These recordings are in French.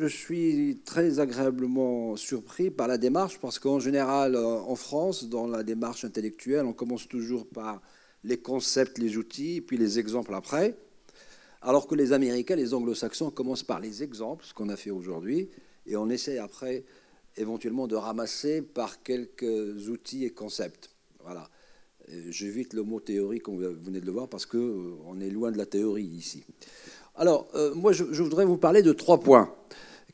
Je suis très agréablement surpris par la démarche parce qu'en général, euh, en France, dans la démarche intellectuelle, on commence toujours par les concepts, les outils, puis les exemples après. Alors que les Américains, les Anglo-Saxons commencent par les exemples, ce qu'on a fait aujourd'hui, et on essaie après éventuellement de ramasser par quelques outils et concepts. Voilà. Euh, j'évite le mot théorie, comme vous venez de le voir, parce qu'on euh, est loin de la théorie ici. Alors, euh, moi, je, voudrais vous parler de trois points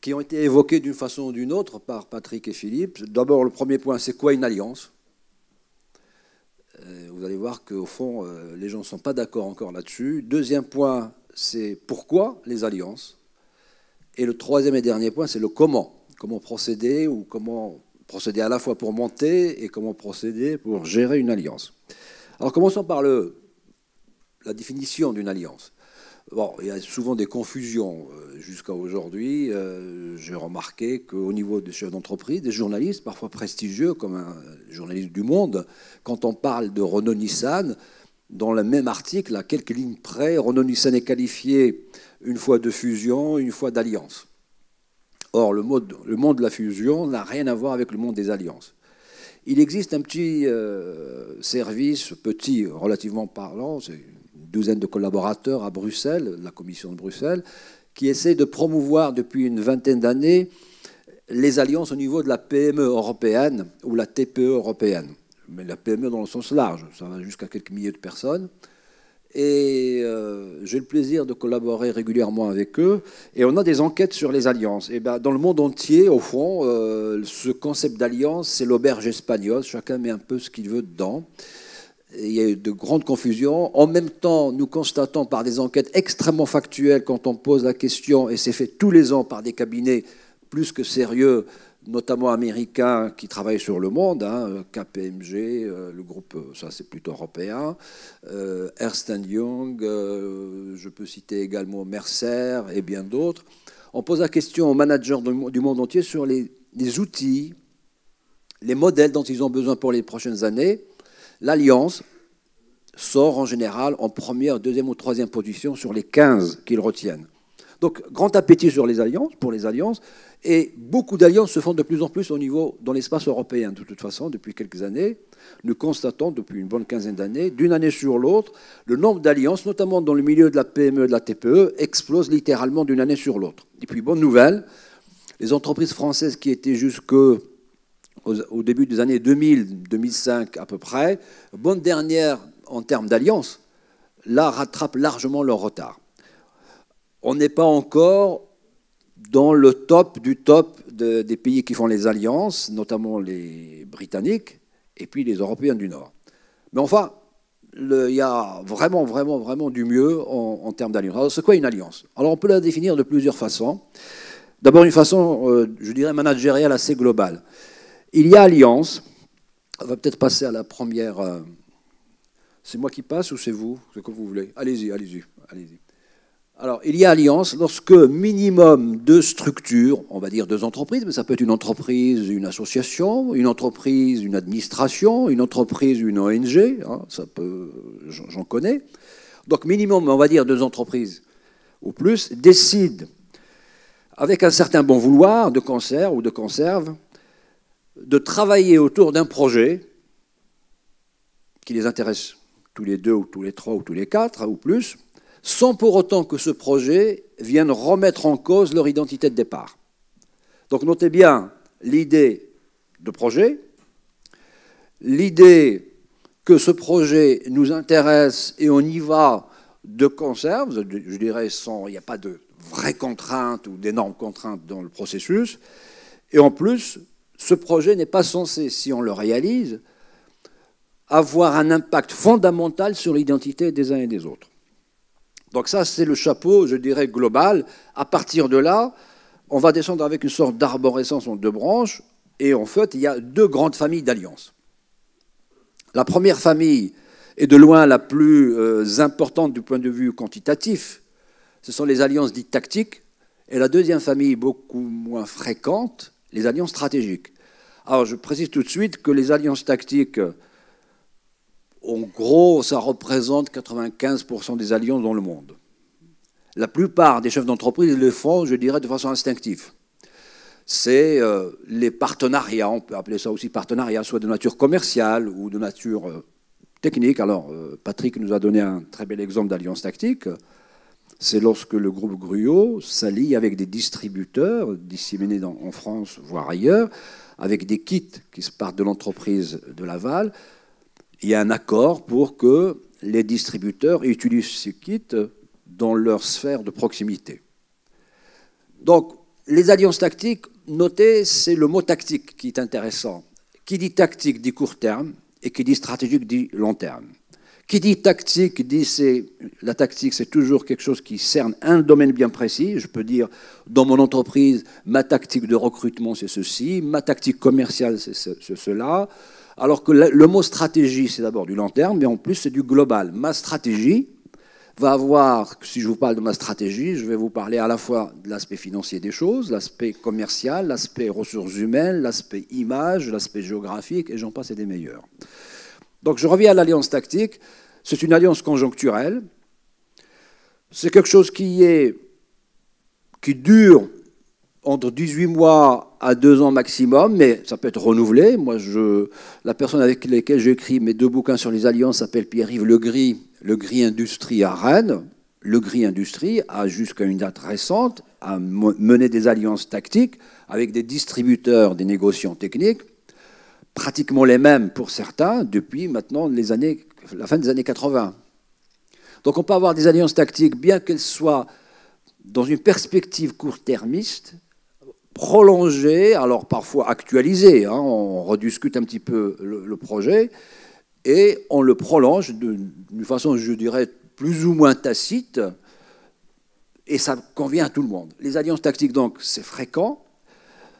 qui ont été évoqués d'une façon ou d'une autre par Patrick et Philippe. D'abord, le premier point, c'est quoi une alliance euh, Vous allez voir qu'au fond, euh, les gens ne sont pas d'accord encore là-dessus. Deuxième point, c'est pourquoi les alliances Et le troisième et dernier point, c'est le comment. Comment procéder ou comment procéder à la fois pour monter et comment procéder pour gérer une alliance. Alors commençons par le, la définition d'une alliance. Bon, il y a souvent des confusions. Euh, jusqu'à aujourd'hui, euh, j'ai remarqué qu'au niveau des chefs d'entreprise, des journalistes parfois prestigieux, comme un euh, journaliste du Monde, quand on parle de Renault Nissan, dans le même article, à quelques lignes près, Renault Nissan est qualifié une fois de fusion, une fois d'alliance. Or, le, mode, le monde de la fusion n'a rien à voir avec le monde des alliances. Il existe un petit service, petit relativement parlant, c'est douzaine de collaborateurs à Bruxelles, la commission de Bruxelles, qui essaie de promouvoir depuis une vingtaine d'années les alliances au niveau de la PME européenne ou la TPE européenne. Mais la PME dans le sens large, ça va jusqu'à quelques milliers de personnes. Et euh, j'ai le plaisir de collaborer régulièrement avec eux. Et on a des enquêtes sur les alliances. Et ben, dans le monde entier, au fond, euh, ce concept d'alliance, c'est l'auberge espagnole. Chacun met un peu ce qu'il veut dedans il y a eu de grandes confusions. En même temps, nous constatons par des enquêtes extrêmement factuelles, quand on pose la question, et c'est fait tous les ans par des cabinets plus que sérieux, notamment américains qui travaillent sur le monde, hein, KPMG, euh, le groupe, euh, ça c'est plutôt européen, euh, Ernst Young, euh, je peux citer également Mercer et bien d'autres. On pose la question aux managers du monde entier sur les outils, les modèles dont ils ont besoin pour les prochaines années. L'Alliance sort en général en première, deuxième ou troisième position sur les 15 qu'ils retiennent. Donc, grand appétit sur les alliances, pour les alliances, et beaucoup d'alliances se font de plus en plus au niveau, dans l'espace européen, de toute façon, depuis quelques années. Nous constatons, depuis une bonne quinzaine d'années, d'une année sur l'autre, le nombre d'alliances, notamment dans le milieu de la PME et de la TPE, explose littéralement d'une année sur l'autre. Et puis, bonne nouvelle, les entreprises françaises qui étaient jusque au, début des années 2000, 2005 à peu près, bonne dernière en termes d'alliance, là rattrape largement leur retard. On n'est pas encore dans le top du top des pays qui font les alliances, notamment les Britanniques et puis les Européens du Nord. Mais enfin, il y a vraiment, vraiment, vraiment du mieux en, termes d'alliance. Alors, c'est quoi une alliance Alors, on peut la définir de plusieurs façons. D'abord, une façon, euh, je dirais, managériale assez globale. Il y a alliance. On va peut-être passer à la première. Euh, c'est moi qui passe ou c'est vous C'est comme vous voulez. Allez-y, allez-y, allez-y. Alors, il y a alliance lorsque minimum deux structures, on va dire deux entreprises, mais ça peut être une entreprise, une association, une entreprise, une administration, une entreprise, une ONG, hein, ça peut, j'en connais. Donc, minimum, on va dire deux entreprises ou plus, décident, avec un certain bon vouloir de concert ou de conserve, de travailler autour d'un projet qui les intéresse tous les deux ou tous les trois ou tous les quatre hein, ou plus, sans pour autant que ce projet vienne remettre en cause leur identité de départ. Donc notez bien l'idée de projet, l'idée que ce projet nous intéresse et on y va de conserve, je dirais sans, il n'y a pas de vraies contraintes ou d'énormes contraintes dans le processus, et en plus ce projet n'est pas censé, si on le réalise, avoir un impact fondamental sur l'identité des uns et des autres. Donc ça, c'est le chapeau, je dirais, global. À partir de là, on va descendre avec une sorte d'arborescence en deux branches, et en fait, il y a deux grandes familles d'alliances. La première famille est de loin la plus euh, importante du point de vue quantitatif. Ce sont les alliances dites tactiques. Et la deuxième famille, beaucoup moins fréquente, les alliances stratégiques. Alors je précise tout de suite que les alliances tactiques, en gros, ça représente 95% des alliances dans le monde. La plupart des chefs d'entreprise le font, je dirais, de façon instinctive. C'est euh, les partenariats, on peut appeler ça aussi partenariat, soit de nature commerciale ou de nature euh, technique. Alors, euh, Patrick nous a donné un très bel exemple d'alliance tactique c'est lorsque le groupe Gruau s'allie avec des distributeurs disséminés en France, voire ailleurs, avec des kits qui se partent de l'entreprise de Laval. Il y a un accord pour que les distributeurs utilisent ces kits dans leur sphère de proximité. Donc, les alliances tactiques, notez, c'est le mot tactique qui est intéressant. Qui dit tactique dit court terme et qui dit stratégique dit long terme. Qui dit tactique dit c'est la tactique, c'est toujours quelque chose qui cerne un domaine bien précis. Je peux dire dans mon entreprise, ma tactique de recrutement c'est ceci, ma tactique commerciale c'est cela. Alors que le mot stratégie c'est d'abord du long terme, mais en plus c'est du global. Ma stratégie va avoir, si je vous parle de ma stratégie, je vais vous parler à la fois de l'aspect financier des choses, l'aspect commercial, l'aspect ressources humaines, l'aspect image, l'aspect géographique, et j'en passe et des meilleurs. Donc je reviens à l'alliance tactique. C'est une alliance conjoncturelle. C'est quelque chose qui, est, qui dure entre 18 mois à 2 ans maximum, mais ça peut être renouvelé. Moi, je, la personne avec laquelle j'écris mes deux bouquins sur les alliances s'appelle Pierre-Yves gris Le Gris Industrie à Rennes. Le Gris Industrie a, jusqu'à une date récente, mené des alliances tactiques avec des distributeurs, des négociants techniques, pratiquement les mêmes pour certains depuis maintenant les années, la fin des années 80. Donc on peut avoir des alliances tactiques, bien qu'elles soient dans une perspective court-termiste, prolongées, alors parfois actualisées. Hein. on rediscute un petit peu le, le projet, et on le prolonge d'une façon, je dirais, plus ou moins tacite, et ça convient à tout le monde. Les alliances tactiques, donc, c'est fréquent,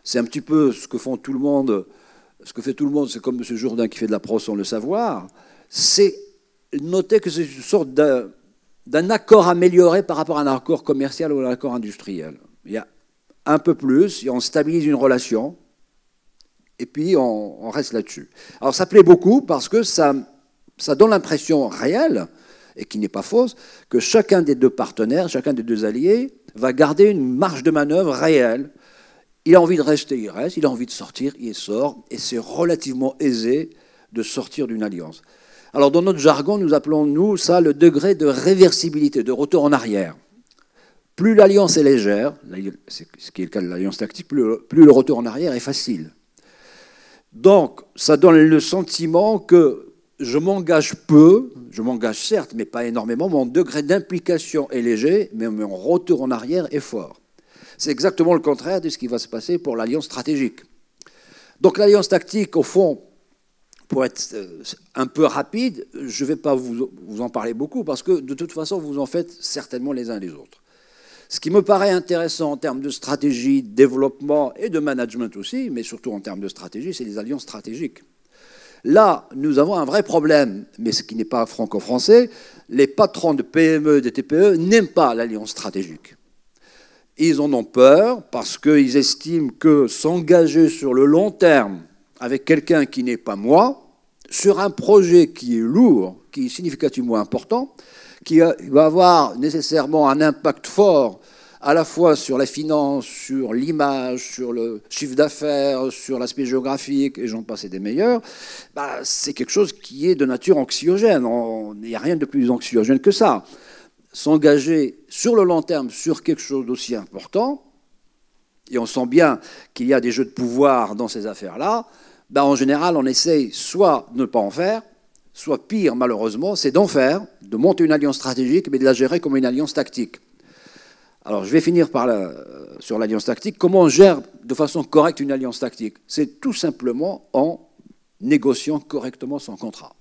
c'est un petit peu ce que font tout le monde ce que fait tout le monde, c'est comme M. Jourdain qui fait de la prose sans le savoir, c'est noter que c'est une sorte d'un, accord amélioré par rapport à un accord commercial ou à un accord industriel. Il y a un peu plus, et on stabilise une relation, et puis on, reste là-dessus. Alors ça plaît beaucoup parce que ça donne l'impression réelle, et qui n'est pas fausse, que chacun des deux partenaires, chacun des deux alliés, va garder une marge de manœuvre réelle il a envie de rester, il reste. Il a envie de sortir, il sort. Et c'est relativement aisé de sortir d'une alliance. Alors, dans notre jargon, nous appelons, nous, ça le degré de réversibilité, de retour en arrière. Plus l'alliance est légère, c'est ce qui est le cas de l'alliance tactique, plus le, plus le retour en arrière est facile. Donc, ça donne le sentiment que je m'engage peu, je m'engage certes, mais pas énormément, mon degré d'implication est léger, mais mon retour en arrière est fort. C'est exactement le contraire de ce qui va se passer pour l'alliance stratégique. Donc l'alliance tactique, au fond, pour être euh, un peu rapide, je ne vais pas vous, en parler beaucoup parce que de toute façon, vous en faites certainement les uns les autres. Ce qui me paraît intéressant en termes de stratégie, de développement et de management aussi, mais surtout en termes de stratégie, c'est les alliances stratégiques. Là, nous avons un vrai problème, mais ce qui n'est pas franco-français, les patrons de PME et de TPE n'aiment pas l'alliance stratégique. Ils en ont peur parce qu'ils estiment que s'engager sur le long terme avec quelqu'un qui n'est pas moi, sur un projet qui est lourd, qui est significativement important, qui va avoir nécessairement un impact fort à la fois sur la finance, sur l'image, sur le chiffre d'affaires, sur l'aspect géographique, et j'en passe des meilleurs, bah, c'est quelque chose qui est de nature anxiogène. Il n'y a rien de plus anxiogène que ça s'engager sur le long terme sur quelque chose d'aussi important, et on sent bien qu'il y a des jeux de pouvoir dans ces affaires-là, ben, en général, on essaye soit de ne pas en faire, soit pire, malheureusement, c'est d'en faire, de monter une alliance stratégique, mais de la gérer comme une alliance tactique. Alors, je vais finir par euh, sur l'alliance tactique. Comment on gère de façon correcte une alliance tactique C'est tout simplement en négociant correctement son contrat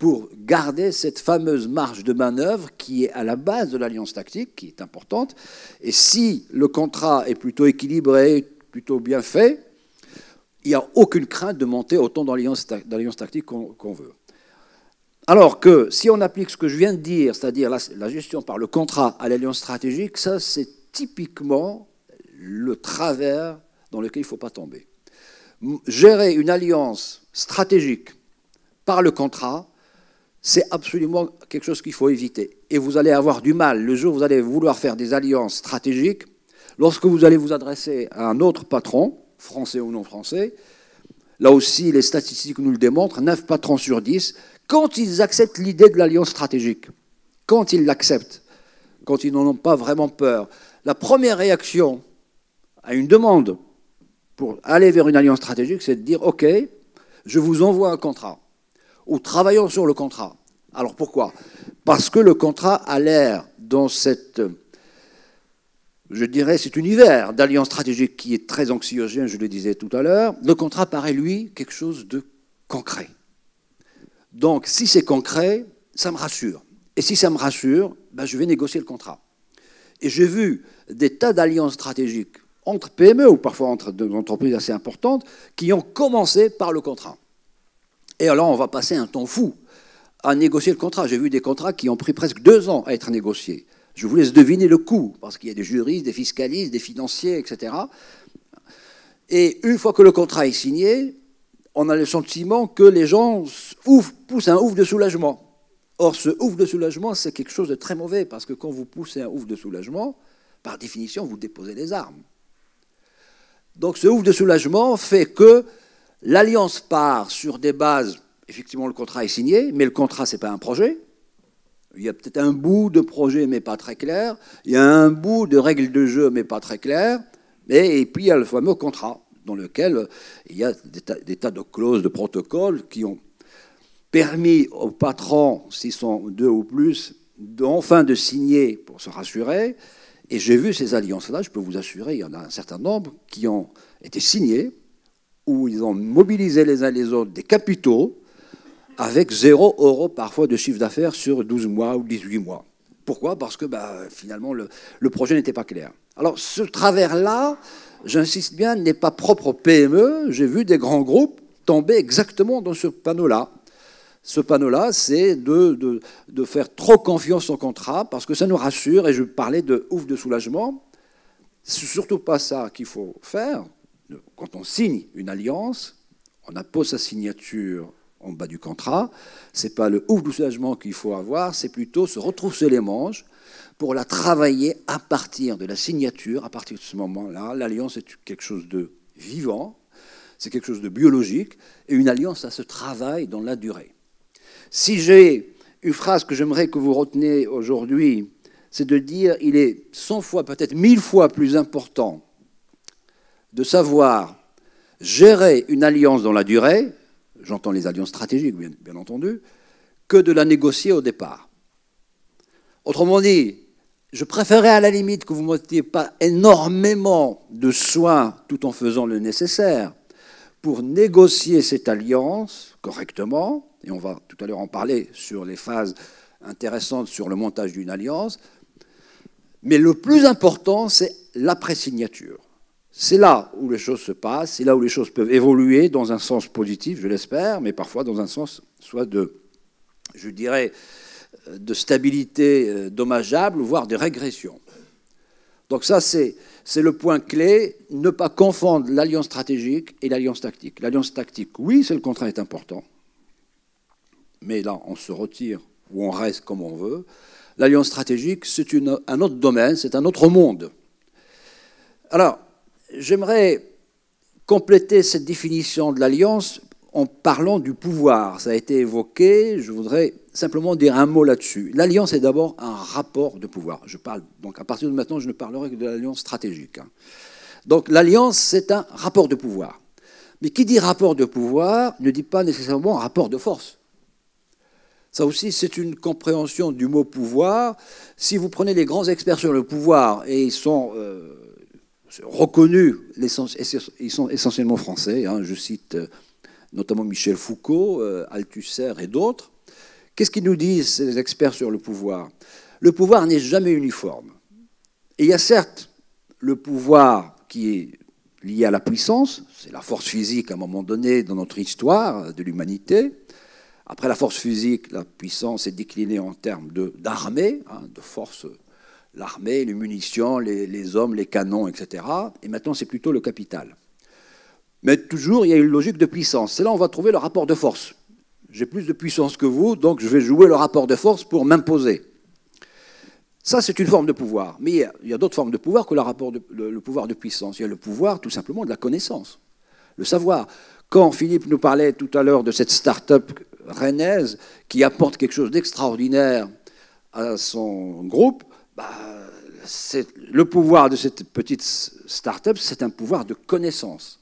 pour garder cette fameuse marge de manœuvre qui est à la base de l'alliance tactique, qui est importante. Et si le contrat est plutôt équilibré, plutôt bien fait, il n'y a aucune crainte de monter autant dans l'alliance tactique qu'on veut. Alors que si on applique ce que je viens de dire, c'est-à-dire la, gestion par le contrat à l'alliance stratégique, ça c'est typiquement le travers dans lequel il ne faut pas tomber. Gérer une alliance stratégique par le contrat, c'est absolument quelque chose qu'il faut éviter. Et vous allez avoir du mal. Le jour où vous allez vouloir faire des alliances stratégiques, lorsque vous allez vous adresser à un autre patron, français ou non français, là aussi les statistiques nous le démontrent, 9 patrons sur 10, quand ils acceptent l'idée de l'alliance stratégique, quand ils l'acceptent, quand ils n'en ont pas vraiment peur, la première réaction à une demande pour aller vers une alliance stratégique, c'est de dire, OK, je vous envoie un contrat. Ou travaillons sur le contrat. Alors pourquoi Parce que le contrat a l'air dans cette, je dirais, cet univers d'alliance stratégique qui est très anxiogène, je le disais tout à l'heure, le contrat paraît, lui, quelque chose de concret. Donc si c'est concret, ça me rassure. Et si ça me rassure, ben, je vais négocier le contrat. Et j'ai vu des tas d'alliances stratégiques entre PME ou parfois entre des entreprises assez importantes qui ont commencé par le contrat. Et alors, on va passer un temps fou à négocier le contrat. J'ai vu des contrats qui ont pris presque deux ans à être négociés. Je vous laisse deviner le coût, parce qu'il y a des juristes, des fiscalistes, des financiers, etc. Et une fois que le contrat est signé, on a le sentiment que les gens poussent un ouf de soulagement. Or, ce ouf de soulagement, c'est quelque chose de très mauvais, parce que quand vous poussez un ouf de soulagement, par définition, vous déposez les armes. Donc ce ouf de soulagement fait que L'alliance part sur des bases, effectivement le contrat est signé, mais le contrat ce n'est pas un projet. Il y a peut-être un bout de projet, mais pas très clair. Il y a un bout de règles de jeu, mais pas très clair. Et, puis il y a le fameux contrat, dans lequel euh, il y a des tas, des tas de clauses, de protocoles qui ont permis aux patrons, s'ils sont deux ou plus, enfin de signer pour se rassurer. Et j'ai vu ces alliances-là, je peux vous assurer, il y en a un certain nombre qui ont été signées où ils ont mobilisé les uns les autres des capitaux avec zéro euro parfois de chiffre d'affaires sur 12 mois ou 18 mois. Pourquoi Parce que bah, finalement, le, projet n'était pas clair. Alors ce travers-là, j'insiste bien, n'est pas propre au PME. J'ai vu des grands groupes tomber exactement dans ce panneau-là. Ce panneau-là, c'est de, faire trop confiance au contrat parce que ça nous rassure, et je parlais de ouf de soulagement. C'est surtout pas ça qu'il faut faire quand on signe une alliance, on appose sa signature en bas du contrat. C'est pas le ouf soulagement qu'il faut avoir, c'est plutôt se retrousser les manches pour la travailler à partir de la signature, à partir de ce moment-là. L'alliance est quelque chose de vivant, c'est quelque chose de biologique, et une alliance, ça se travaille dans la durée. Si j'ai une phrase que j'aimerais que vous reteniez aujourd'hui, c'est de dire il est 100 fois, peut-être 1000 fois plus important de savoir gérer une alliance dans la durée, j'entends les alliances stratégiques bien, entendu, que de la négocier au départ. Autrement dit, je préférerais à la limite que vous ne mettiez pas énormément de soins tout en faisant le nécessaire pour négocier cette alliance correctement, et on va tout à l'heure en parler sur les phases intéressantes sur le montage d'une alliance, mais le plus important, c'est l'après-signature. C'est là où les choses se passent, c'est là où les choses peuvent évoluer dans un sens positif, je l'espère, mais parfois dans un sens soit de, je dirais, euh, de stabilité euh, dommageable, voire de régression. Donc ça, c'est, le point clé, ne pas confondre l'alliance stratégique et l'alliance tactique. L'alliance tactique, oui, c'est le contrat est important, mais là, on se retire ou on reste comme on veut. L'alliance stratégique, c'est un autre domaine, c'est un autre monde. Alors, J'aimerais compléter cette définition de l'alliance en parlant du pouvoir. Ça a été évoqué, je voudrais simplement dire un mot là-dessus. L'alliance est d'abord un rapport de pouvoir. Je parle donc à partir de maintenant, je ne parlerai que de l'alliance stratégique. Hein. Donc l'alliance, c'est un rapport de pouvoir. Mais qui dit rapport de pouvoir ne dit pas nécessairement rapport de force. Ça aussi, c'est une compréhension du mot pouvoir. Si vous prenez les grands experts sur le pouvoir, et ils sont euh, reconnus, ils sont essentiellement français, hein, je cite euh, notamment Michel Foucault, euh, Althusser et d'autres. Qu'est-ce qu'ils nous disent, ces experts sur le pouvoir Le pouvoir n'est jamais uniforme. Et il y a certes le pouvoir qui est lié à la puissance, c'est la force physique à un moment donné dans notre histoire euh, de l'humanité. Après la force physique, la puissance est déclinée en termes d'armée, de, hein, de force l'armée, les munitions, les, hommes, les canons, etc. Et maintenant, c'est plutôt le capital. Mais toujours, il y a une logique de puissance. C'est là où on va trouver le rapport de force. J'ai plus de puissance que vous, donc je vais jouer le rapport de force pour m'imposer. Ça, c'est une forme de pouvoir. Mais il y a, d'autres formes de pouvoir que le, rapport pouvoir de puissance. Il y a le pouvoir, tout simplement, de la connaissance, le savoir. Quand Philippe nous parlait tout à l'heure de cette start-up rennaise qui apporte quelque chose d'extraordinaire à son groupe, bah, le pouvoir de cette petite start-up, c'est un pouvoir de connaissance.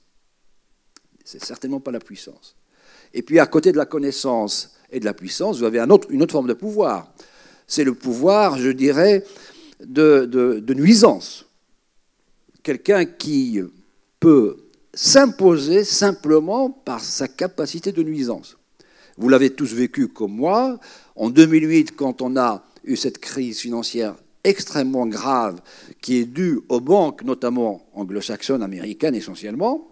C'est certainement pas la puissance. Et puis à côté de la connaissance et de la puissance, vous avez une autre forme de pouvoir. C'est le pouvoir, je dirais, de nuisance. Quelqu'un qui peut s'imposer simplement par sa capacité de nuisance. Vous l'avez tous vécu comme moi. En 2008, quand on a eu cette crise financière extrêmement grave qui est due aux banques, notamment anglo-saxonnes, américaines essentiellement,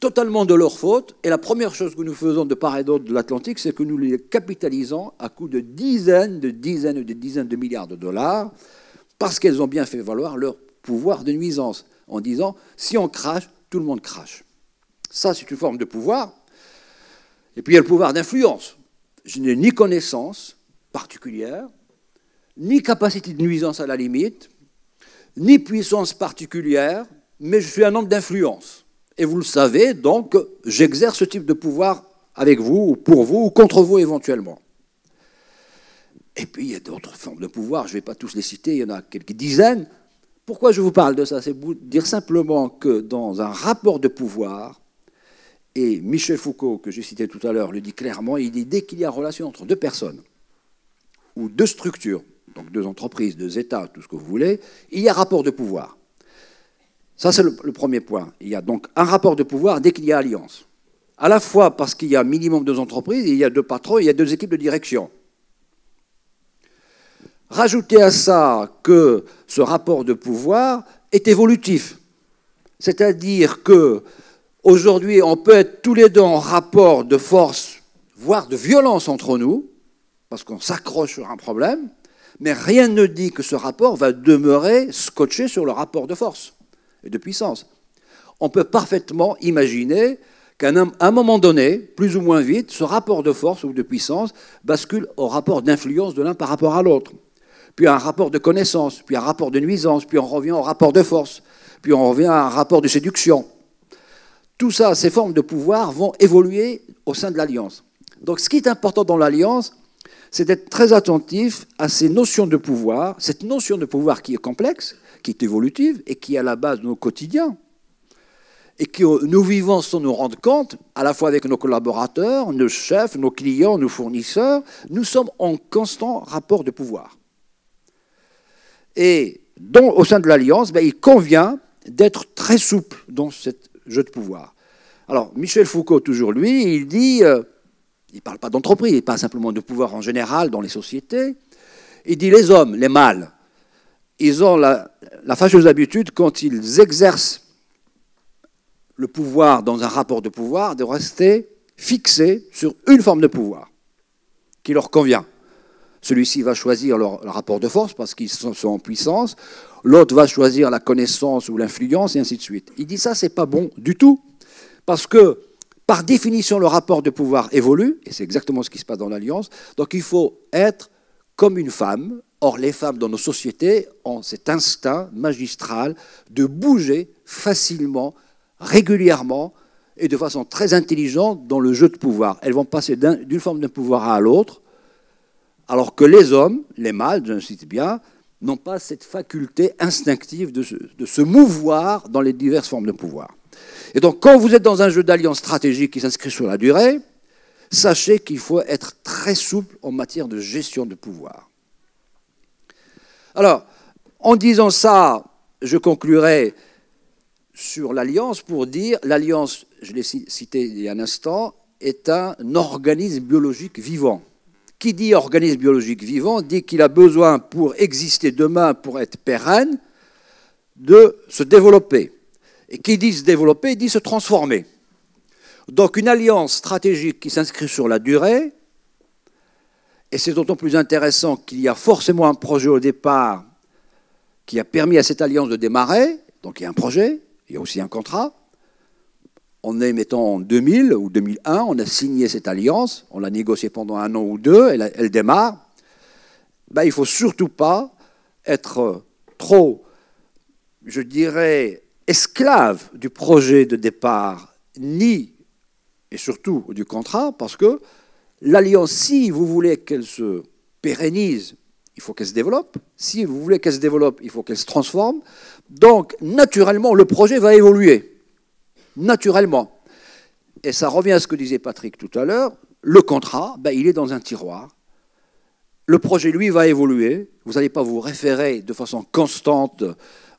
totalement de leur faute. Et la première chose que nous faisons de part et d'autre de l'Atlantique, c'est que nous les capitalisons à coût de dizaines, de dizaines de dizaines de milliards de dollars, parce qu'elles ont bien fait valoir leur pouvoir de nuisance, en disant, si on crache, tout le monde crache. Ça, c'est une forme de pouvoir. Et puis il y a le pouvoir d'influence. Je n'ai ni connaissance particulière, ni capacité de nuisance à la limite, ni puissance particulière, mais je suis un homme d'influence. Et vous le savez, donc j'exerce ce type de pouvoir avec vous, ou pour vous, ou contre vous éventuellement. Et puis il y a d'autres formes de pouvoir, je ne vais pas tous les citer, il y en a quelques dizaines. Pourquoi je vous parle de ça C'est pour dire simplement que dans un rapport de pouvoir, et Michel Foucault, que j'ai cité tout à l'heure, le dit clairement, il dit dès qu'il y a relation entre deux personnes ou deux structures, donc deux entreprises, deux États, tout ce que vous voulez, il y a rapport de pouvoir. Ça, c'est le, premier point. Il y a donc un rapport de pouvoir dès qu'il y a alliance. À la fois parce qu'il y a minimum deux entreprises, il y a deux patrons, il y a deux équipes de direction. Rajoutez à ça que ce rapport de pouvoir est évolutif. C'est-à-dire que aujourd'hui, on peut être tous les deux en rapport de force, voire de violence entre nous, parce qu'on s'accroche sur un problème, mais rien ne dit que ce rapport va demeurer scotché sur le rapport de force et de puissance. On peut parfaitement imaginer qu'à un moment donné, plus ou moins vite, ce rapport de force ou de puissance bascule au rapport d'influence de l'un par rapport à l'autre, puis un rapport de connaissance, puis un rapport de nuisance, puis on revient au rapport de force, puis on revient à un rapport de séduction. Tout ça, ces formes de pouvoir vont évoluer au sein de l'alliance. Donc ce qui est important dans l'alliance, c'est d'être très attentif à ces notions de pouvoir, cette notion de pouvoir qui est complexe, qui est évolutive et qui est à la base de nos quotidiens. Et que nous vivons sans nous rendre compte, à la fois avec nos collaborateurs, nos chefs, nos clients, nos fournisseurs, nous sommes en constant rapport de pouvoir. Et au sein de l'Alliance, ben, il convient d'être très souple dans ce jeu de pouvoir. Alors, Michel Foucault, toujours lui, il dit euh, il ne parle pas d'entreprise, il parle simplement de pouvoir en général dans les sociétés. Il dit les hommes, les mâles, ils ont la, fâcheuse habitude, quand ils exercent le pouvoir dans un rapport de pouvoir, de rester fixés sur une forme de pouvoir qui leur convient. Celui-ci va choisir leur, rapport de force parce qu'ils sont, en puissance. L'autre va choisir la connaissance ou l'influence et ainsi de suite. Il dit ça, c'est pas bon du tout parce que par définition, le rapport de pouvoir évolue, et c'est exactement ce qui se passe dans l'Alliance. Donc il faut être comme une femme. Or, les femmes dans nos sociétés ont cet instinct magistral de bouger facilement, régulièrement et de façon très intelligente dans le jeu de pouvoir. Elles vont passer d'une forme de pouvoir à l'autre, alors que les hommes, les mâles, j'insiste bien, n'ont pas cette faculté instinctive de de se mouvoir dans les diverses formes de pouvoir. Et donc, quand vous êtes dans un jeu d'alliance stratégique qui s'inscrit sur la durée, sachez qu'il faut être très souple en matière de gestion de pouvoir. Alors, en disant ça, je conclurai sur l'alliance pour dire l'alliance, je l'ai cité il y a un instant, est un organisme biologique vivant. Qui dit organisme biologique vivant dit qu'il a besoin pour exister demain, pour être pérenne, de se développer et qui se développer, dit se transformer. Donc une alliance stratégique qui s'inscrit sur la durée, et c'est d'autant plus intéressant qu'il y a forcément un projet au départ qui a permis à cette alliance de démarrer, donc il y a un projet, il y a aussi un contrat. On est, en 2000 ou 2001, on a signé cette alliance, on l'a négociée pendant un an ou deux, elle, démarre. Ben, il ne faut surtout pas être trop, je dirais, esclave du projet de départ, ni, et surtout, du contrat, parce que l'alliance, si vous voulez qu'elle se pérennise, il faut qu'elle se développe. Si vous voulez qu'elle se développe, il faut qu'elle se transforme. Donc, naturellement, le projet va évoluer. Naturellement. Et ça revient à ce que disait Patrick tout à l'heure. Le contrat, ben, il est dans un tiroir. Le projet, lui, va évoluer. Vous n'allez pas vous référer de façon constante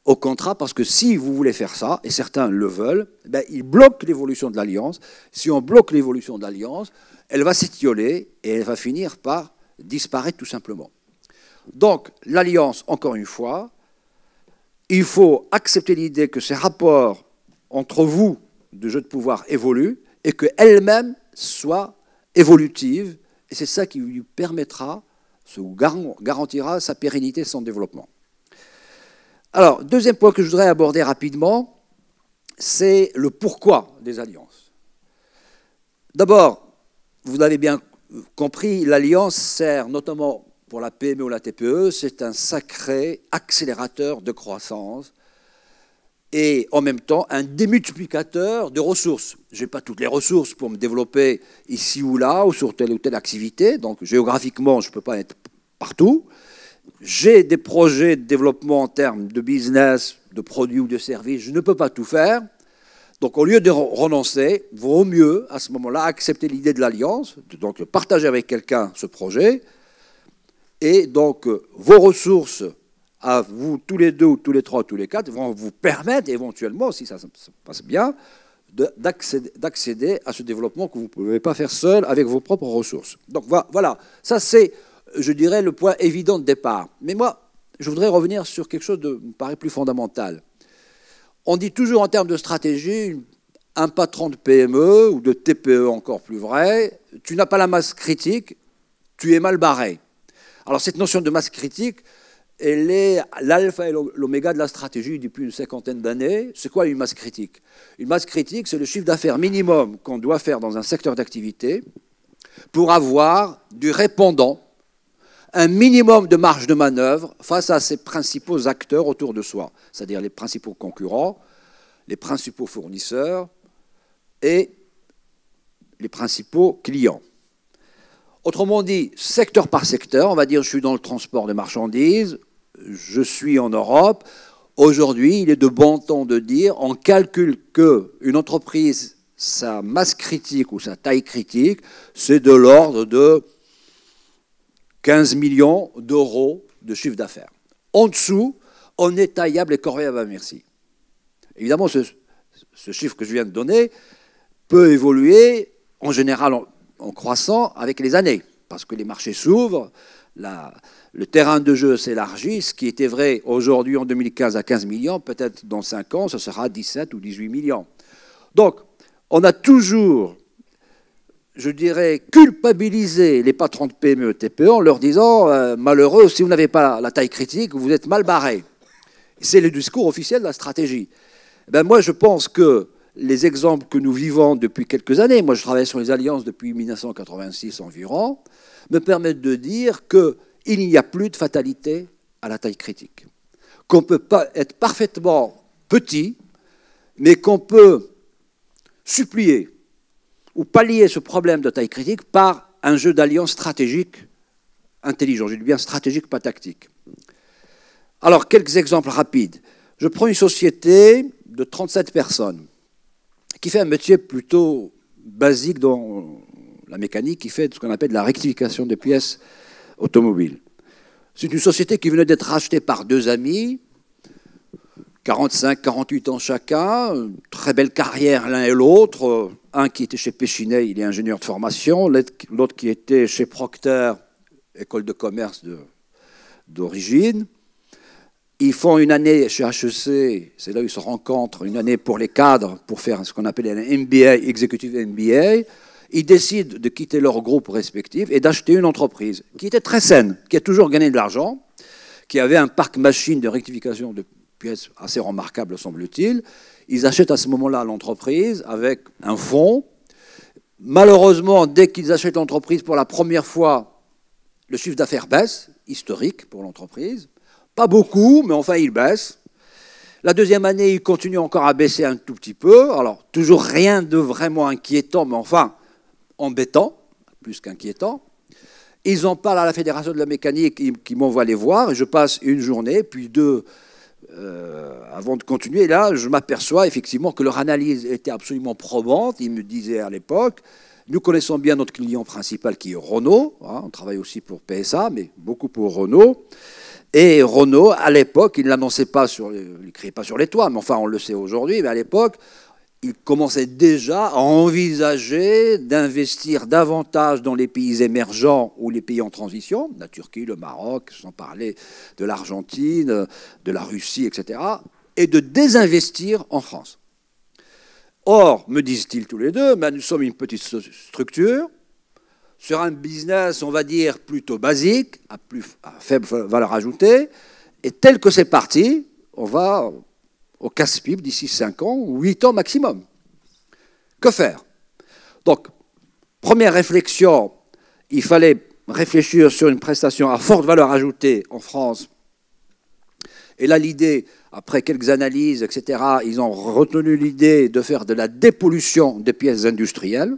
au contrat, parce que si vous voulez faire ça, et certains le veulent, ben, ils bloquent l'évolution de l'alliance. Si on bloque l'évolution de l'alliance, elle va s'étioler et elle va finir par disparaître tout simplement. Donc l'alliance, encore une fois, il faut accepter l'idée que ces rapports entre vous de jeu de pouvoir évoluent et qu'elle-même soit évolutive. Et c'est ça qui lui permettra, qui garantira sa pérennité, son développement. Alors, deuxième point que je voudrais aborder rapidement, c'est le pourquoi des alliances. D'abord, vous l'avez bien compris, l'alliance sert notamment pour la PME ou la TPE, c'est un sacré accélérateur de croissance et en même temps un démultiplicateur de ressources. Je n'ai pas toutes les ressources pour me développer ici ou là ou sur telle ou telle activité, donc géographiquement je ne peux pas être partout, j'ai des projets de développement en termes de business, de produits ou de services, je ne peux pas tout faire. Donc au lieu de renoncer, vaut mieux à ce moment-là accepter l'idée de l'alliance, donc partager avec quelqu'un ce projet, et donc euh, vos ressources à vous tous les deux, ou tous les trois, tous les quatre, vont vous permettre éventuellement, si ça se passe bien, d'accéder à ce développement que vous ne pouvez pas faire seul avec vos propres ressources. Donc voilà, ça c'est je dirais, le point évident de départ. Mais moi, je voudrais revenir sur quelque chose de me paraît plus fondamental. On dit toujours en termes de stratégie, un patron de PME ou de TPE encore plus vrai, tu n'as pas la masse critique, tu es mal barré. Alors cette notion de masse critique, elle est l'alpha et l'oméga de la stratégie depuis une cinquantaine d'années. C'est quoi une masse critique Une masse critique, c'est le chiffre d'affaires minimum qu'on doit faire dans un secteur d'activité pour avoir du répondant un minimum de marge de manœuvre face à ses principaux acteurs autour de soi, c'est-à-dire les principaux concurrents, les principaux fournisseurs et les principaux clients. Autrement dit, secteur par secteur, on va dire je suis dans le transport de marchandises, je suis en Europe. Aujourd'hui, il est de bon temps de dire on calcule que une entreprise sa masse critique ou sa taille critique, c'est de l'ordre de 15 millions d'euros de chiffre d'affaires. En dessous, on est taillable et corvéable à merci. Évidemment, ce, chiffre que je viens de donner peut évoluer en général en, croissant avec les années, parce que les marchés s'ouvrent, le terrain de jeu s'élargit. Ce qui était vrai aujourd'hui en 2015 à 15 millions, peut-être dans 5 ans, ce sera 17 ou 18 millions. Donc, on a toujours je dirais, culpabiliser les patrons de PME, TPE en leur disant euh, malheureux, si vous n'avez pas la taille critique, vous êtes mal barré. C'est le discours officiel de la stratégie. Ben moi, je pense que les exemples que nous vivons depuis quelques années, moi je travaille sur les alliances depuis 1986 environ, me permettent de dire qu'il n'y a plus de fatalité à la taille critique. Qu'on peut pas être parfaitement petit, mais qu'on peut supplier ou pallier ce problème de taille critique par un jeu d'alliance stratégique intelligent. Je dis bien stratégique, pas tactique. Alors, quelques exemples rapides. Je prends une société de 37 personnes qui fait un métier plutôt basique dans la mécanique, qui fait ce qu'on appelle la rectification des pièces automobiles. C'est une société qui venait d'être rachetée par deux amis, 45, 48 ans chacun, très belle carrière l'un et l'autre. Un qui était chez Péchinet, il est ingénieur de formation, l'autre qui était chez Procter, école de commerce d'origine. Ils font une année chez HEC, c'est là où ils se rencontrent, une année pour les cadres, pour faire ce qu'on appelle un MBA, Executive MBA. Ils décident de quitter leur groupe respectif et d'acheter une entreprise qui était très saine, qui a toujours gagné de l'argent, qui avait un parc machine de rectification de, pièce assez remarquable, semble-t-il. Ils achètent à ce moment-là l'entreprise avec un fonds. Malheureusement, dès qu'ils achètent l'entreprise pour la première fois, le chiffre d'affaires baisse, historique pour l'entreprise. Pas beaucoup, mais enfin, il baisse. La deuxième année, il continue encore à baisser un tout petit peu. Alors, toujours rien de vraiment inquiétant, mais enfin, embêtant, plus qu'inquiétant. Ils en parlent à la Fédération de la mécanique qui m'envoie les voir. Et je passe une journée, puis deux, euh, avant de continuer, là, je m'aperçois effectivement que leur analyse était absolument probante. Ils me disaient à l'époque, nous connaissons bien notre client principal qui est Renault. Hein, on travaille aussi pour PSA, mais beaucoup pour Renault. Et Renault, à l'époque, il ne l'annonçait pas sur, il criait pas sur les toits, mais enfin, on le sait aujourd'hui. Mais à l'époque, il commençait déjà à envisager d'investir davantage dans les pays émergents ou les pays en transition, la Turquie, le Maroc, sans parler de l'Argentine, de la Russie, etc., et de désinvestir en France. Or, me disent-ils tous les deux, mais ben, nous sommes une petite structure, sur un business, on va dire, plutôt basique, à, plus, à faible valeur ajoutée, et tel que c'est parti, on va au casse-pipe d'ici 5 ans ou 8 ans maximum. Que faire Donc, première réflexion, il fallait réfléchir sur une prestation à forte valeur ajoutée en France. Et là, l'idée, après quelques analyses, etc., ils ont retenu l'idée de faire de la dépollution des pièces industrielles.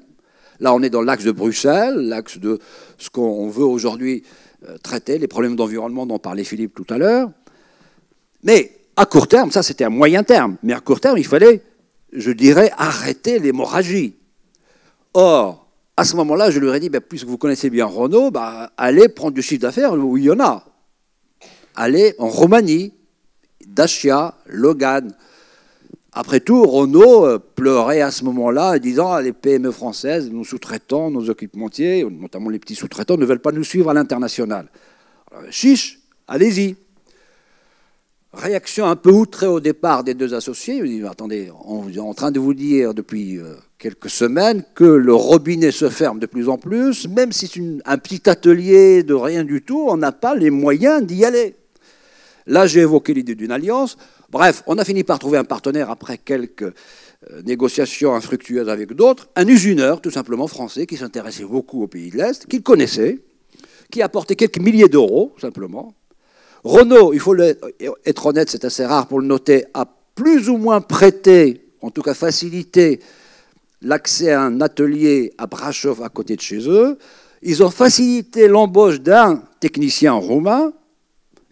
Là, on est dans l'axe de Bruxelles, l'axe de ce qu'on veut aujourd'hui euh, traiter, les problèmes d'environnement dont parlait Philippe tout à l'heure. Mais à court terme, ça c'était à moyen terme, mais à court terme, il fallait, je dirais, arrêter l'hémorragie. Or, à ce moment-là, je lui ai dit, ben, puisque vous connaissez bien Renault, ben, allez prendre du chiffre d'affaires où il y en a. Allez en Roumanie, Dacia, Logan. Après tout, Renault euh, pleurait à ce moment-là, disant ah, les PME françaises, nos sous-traitants, nos équipementiers, notamment les petits sous-traitants, ne veulent pas nous suivre à l'international. Chiche, allez-y. Réaction un peu outrée au départ des deux associés. attendez, on est en train de vous dire depuis euh, quelques semaines que le robinet se ferme de plus en plus. Même si c'est un petit atelier de rien du tout, on n'a pas les moyens d'y aller. Là, j'ai évoqué l'idée d'une alliance. Bref, on a fini par trouver un partenaire après quelques euh, négociations infructueuses avec d'autres, un usineur tout simplement français qui s'intéressait beaucoup au pays de l'Est, qu'il connaissait, qui apportait quelques milliers d'euros simplement, Renault, il faut être honnête, c'est assez rare pour le noter, a plus ou moins prêté, en tout cas facilité, l'accès à un atelier à Brasov à côté de chez eux. Ils ont facilité l'embauche d'un technicien roumain.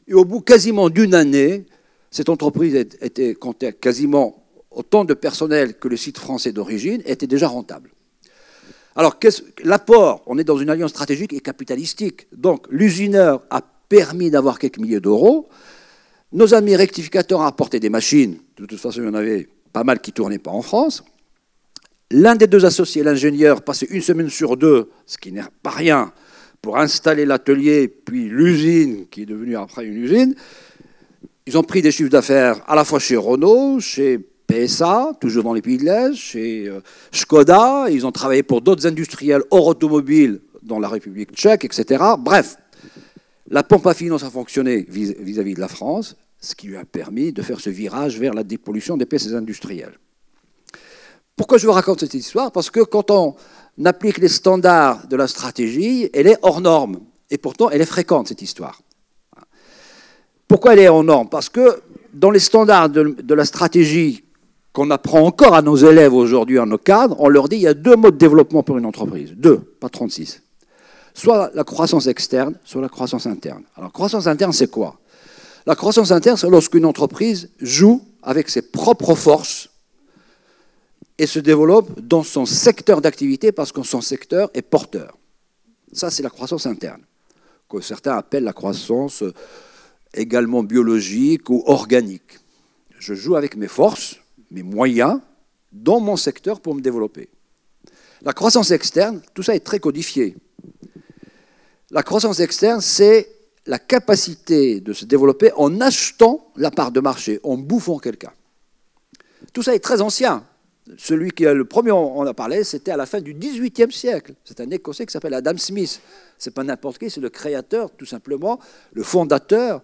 Et au bout quasiment d'une année, cette entreprise était, comptait quasiment autant de personnel que le site français d'origine était déjà rentable. Alors, l'apport, on est dans une alliance stratégique et capitalistique. Donc, l'usineur a permis d'avoir quelques milliers d'euros. Nos amis rectificateurs ont apporté des machines. De toute façon, il y en avait pas mal qui tournaient pas en France. L'un des deux associés, l'ingénieur, passait une semaine sur deux, ce qui n'est pas rien, pour installer l'atelier, puis l'usine, qui est devenue après une usine. Ils ont pris des chiffres d'affaires à la fois chez Renault, chez PSA, toujours dans les pays de l'Est, chez Skoda. Euh, Ils ont travaillé pour d'autres industriels hors automobile dans la République tchèque, etc. Bref, la pompe à finance a fonctionné vis-à-vis de la France, ce qui lui a permis de faire ce virage vers la dépollution des pièces industrielles. Pourquoi je vous raconte cette histoire Parce que quand on applique les standards de la stratégie, elle est hors norme. Et pourtant, elle est fréquente, cette histoire. Pourquoi elle est hors norme Parce que dans les standards de, la stratégie qu'on apprend encore à nos élèves aujourd'hui, à nos cadres, on leur dit il y a deux modes de développement pour une entreprise. Deux, pas 36 soit la croissance externe, soit la croissance interne. Alors, croissance interne, c'est quoi La croissance interne, c'est lorsqu'une entreprise joue avec ses propres forces et se développe dans son secteur d'activité parce que son secteur est porteur. Ça, c'est la croissance interne, que certains appellent la croissance euh, également biologique ou organique. Je joue avec mes forces, mes moyens, dans mon secteur pour me développer. La croissance externe, tout ça est très codifié. La croissance externe, c'est la capacité de se développer en achetant la part de marché, en bouffant quelqu'un. Tout ça est très ancien. Celui qui est le premier, on a parlé, c'était à la fin du XVIIIe siècle. C'est un Écossais qui s'appelle Adam Smith. C'est pas n'importe qui, c'est le créateur, tout simplement, le fondateur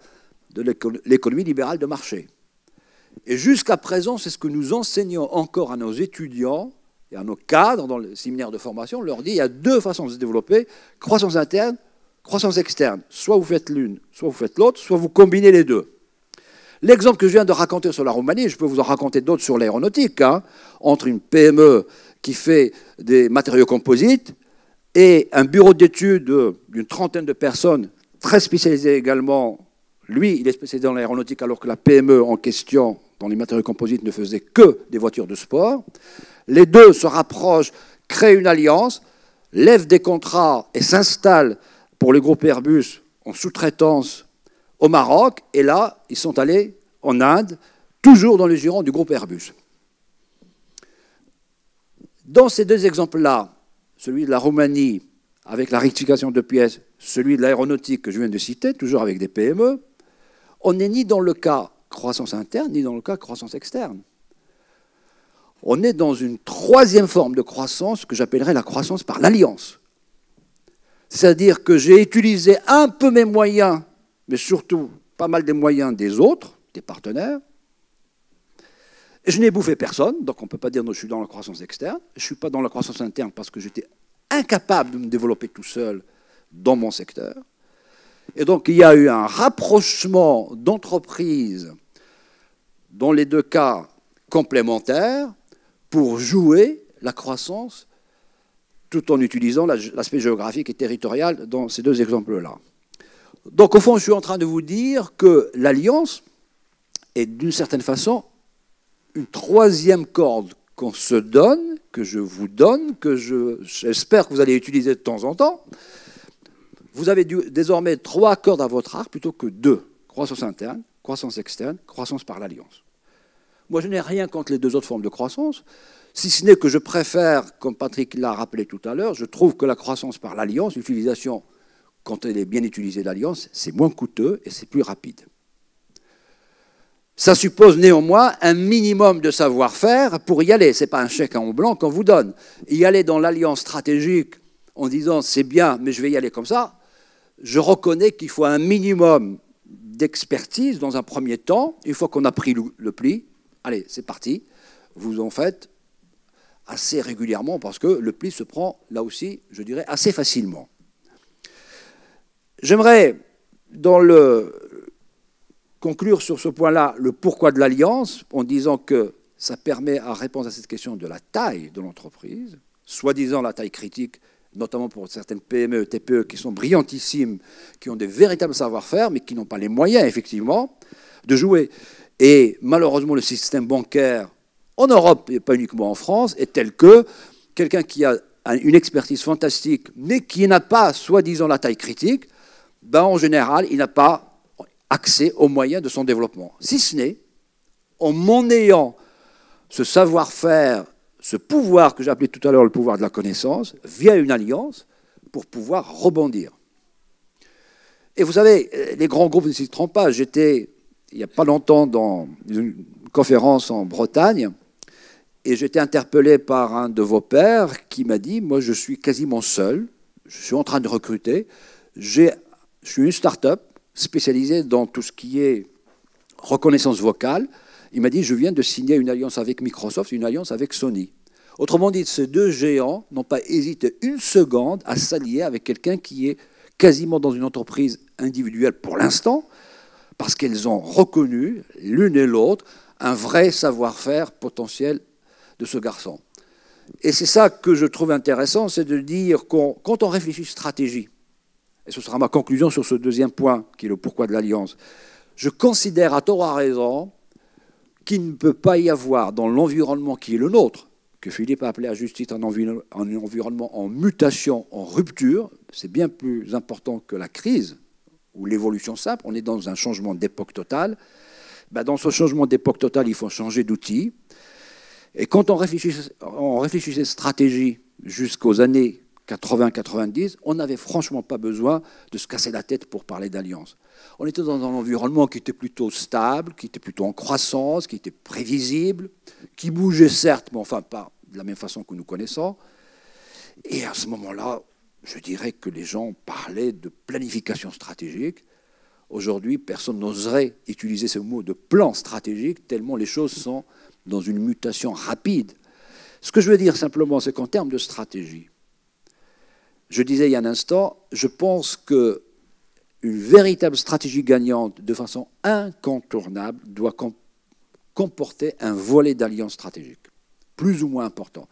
de l'économie libérale de marché. Et jusqu'à présent, c'est ce que nous enseignons encore à nos étudiants et à nos cadres dans le séminaire de formation. On leur dit il y a deux façons de se développer croissance interne croissance externe, soit vous faites l'une, soit vous faites l'autre, soit vous combinez les deux. L'exemple que je viens de raconter sur la Roumanie, je peux vous en raconter d'autres sur l'aéronautique, hein, entre une PME qui fait des matériaux composites et un bureau d'études d'une trentaine de personnes, très spécialisées également. Lui, il est spécialisé dans l'aéronautique alors que la PME en question, dans les matériaux composites, ne faisait que des voitures de sport. Les deux se rapprochent, créent une alliance, lèvent des contrats et s'installent pour le groupe Airbus en sous-traitance au Maroc, et là, ils sont allés en Inde, toujours dans les giron du groupe Airbus. Dans ces deux exemples-là, celui de la Roumanie avec la rectification de pièces, celui de l'aéronautique que je viens de citer, toujours avec des PME, on n'est ni dans le cas croissance interne, ni dans le cas croissance externe. On est dans une troisième forme de croissance que j'appellerais la croissance par l'alliance. C'est-à-dire que j'ai utilisé un peu mes moyens, mais surtout pas mal des moyens des autres, des partenaires. je n'ai bouffé personne, donc on ne peut pas dire que je suis dans la croissance externe. Je ne suis pas dans la croissance interne parce que j'étais incapable de me développer tout seul dans mon secteur. Et donc il y a eu un rapprochement d'entreprises, dans les deux cas complémentaires, pour jouer la croissance tout en utilisant l'aspect géographique et territorial dans ces deux exemples-là. Donc au fond, je suis en train de vous dire que l'alliance est d'une certaine façon une troisième corde qu'on se donne, que je vous donne, que j'espère que vous allez utiliser de temps en temps. Vous avez désormais trois cordes à votre arc plutôt que deux. Croissance interne, croissance externe, croissance par l'alliance. Moi, je n'ai rien contre les deux autres formes de croissance si ce n'est que je préfère, comme Patrick l'a rappelé tout à l'heure, je trouve que la croissance par l'alliance, l'utilisation, quand elle est bien utilisée, l'alliance, c'est moins coûteux et c'est plus rapide. Ça suppose néanmoins un minimum de savoir-faire pour y aller. Ce n'est pas un chèque en blanc qu'on vous donne. Y aller dans l'alliance stratégique en disant c'est bien, mais je vais y aller comme ça, je reconnais qu'il faut un minimum d'expertise dans un premier temps. Une fois qu'on a pris le pli, allez, c'est parti, vous en faites, assez régulièrement parce que le pli se prend, là aussi, je dirais, assez facilement. J'aimerais, dans le conclure sur ce point-là, le pourquoi de l'alliance, en disant que ça permet à répondre à cette question de la taille de l'entreprise, soi-disant la taille critique, notamment pour certaines PME, TPE qui sont brillantissimes, qui ont des véritables savoir-faire, mais qui n'ont pas les moyens, effectivement, de jouer. Et malheureusement, le système bancaire en Europe, et pas uniquement en France, est tel que quelqu'un qui a une expertise fantastique, mais qui n'a pas, soi-disant, la taille critique, ben, en général, il n'a pas accès aux moyens de son développement. Si ce n'est en ayant ce savoir-faire, ce pouvoir que j'appelais tout à l'heure le pouvoir de la connaissance, via une alliance, pour pouvoir rebondir. Et vous savez, les grands groupes ne s'y trompent pas. J'étais, il n'y a pas longtemps, dans une conférence en Bretagne, et j'étais interpellé par un de vos pères qui m'a dit, moi je suis quasiment seul, je suis en train de recruter, je suis une start-up spécialisée dans tout ce qui est reconnaissance vocale. Il m'a dit, je viens de signer une alliance avec Microsoft, une alliance avec Sony. Autrement dit, ces deux géants n'ont pas hésité une seconde à s'allier avec quelqu'un qui est quasiment dans une entreprise individuelle pour l'instant, parce qu'elles ont reconnu l'une et l'autre un vrai savoir-faire potentiel de ce garçon. Et c'est ça que je trouve intéressant, c'est de dire qu'on, quand on réfléchit stratégie, et ce sera ma conclusion sur ce deuxième point, qui est le pourquoi de l'alliance, je considère à tort à raison qu'il ne peut pas y avoir dans l'environnement qui est le nôtre, que Philippe a appelé à justice un, un environnement en mutation, en rupture, c'est bien plus important que la crise ou l'évolution simple, on est dans un changement d'époque totale. Ben, dans ce changement d'époque totale, il faut changer d'outils, et quand on réfléchissait, on réfléchissait stratégie jusqu'aux années 80-90, on n'avait franchement pas besoin de se casser la tête pour parler d'alliance. On était dans un environnement qui était plutôt stable, qui était plutôt en croissance, qui était prévisible, qui bougeait certes, mais enfin pas de la même façon que nous connaissons. Et à ce moment-là, je dirais que les gens parlaient de planification stratégique. Aujourd'hui, personne n'oserait utiliser ce mot de plan stratégique, tellement les choses sont dans une mutation rapide. Ce que je veux dire simplement, c'est qu'en termes de stratégie, je disais il y a un instant, je pense que une véritable stratégie gagnante de façon incontournable doit comporter un volet d'alliance stratégique, plus ou moins important.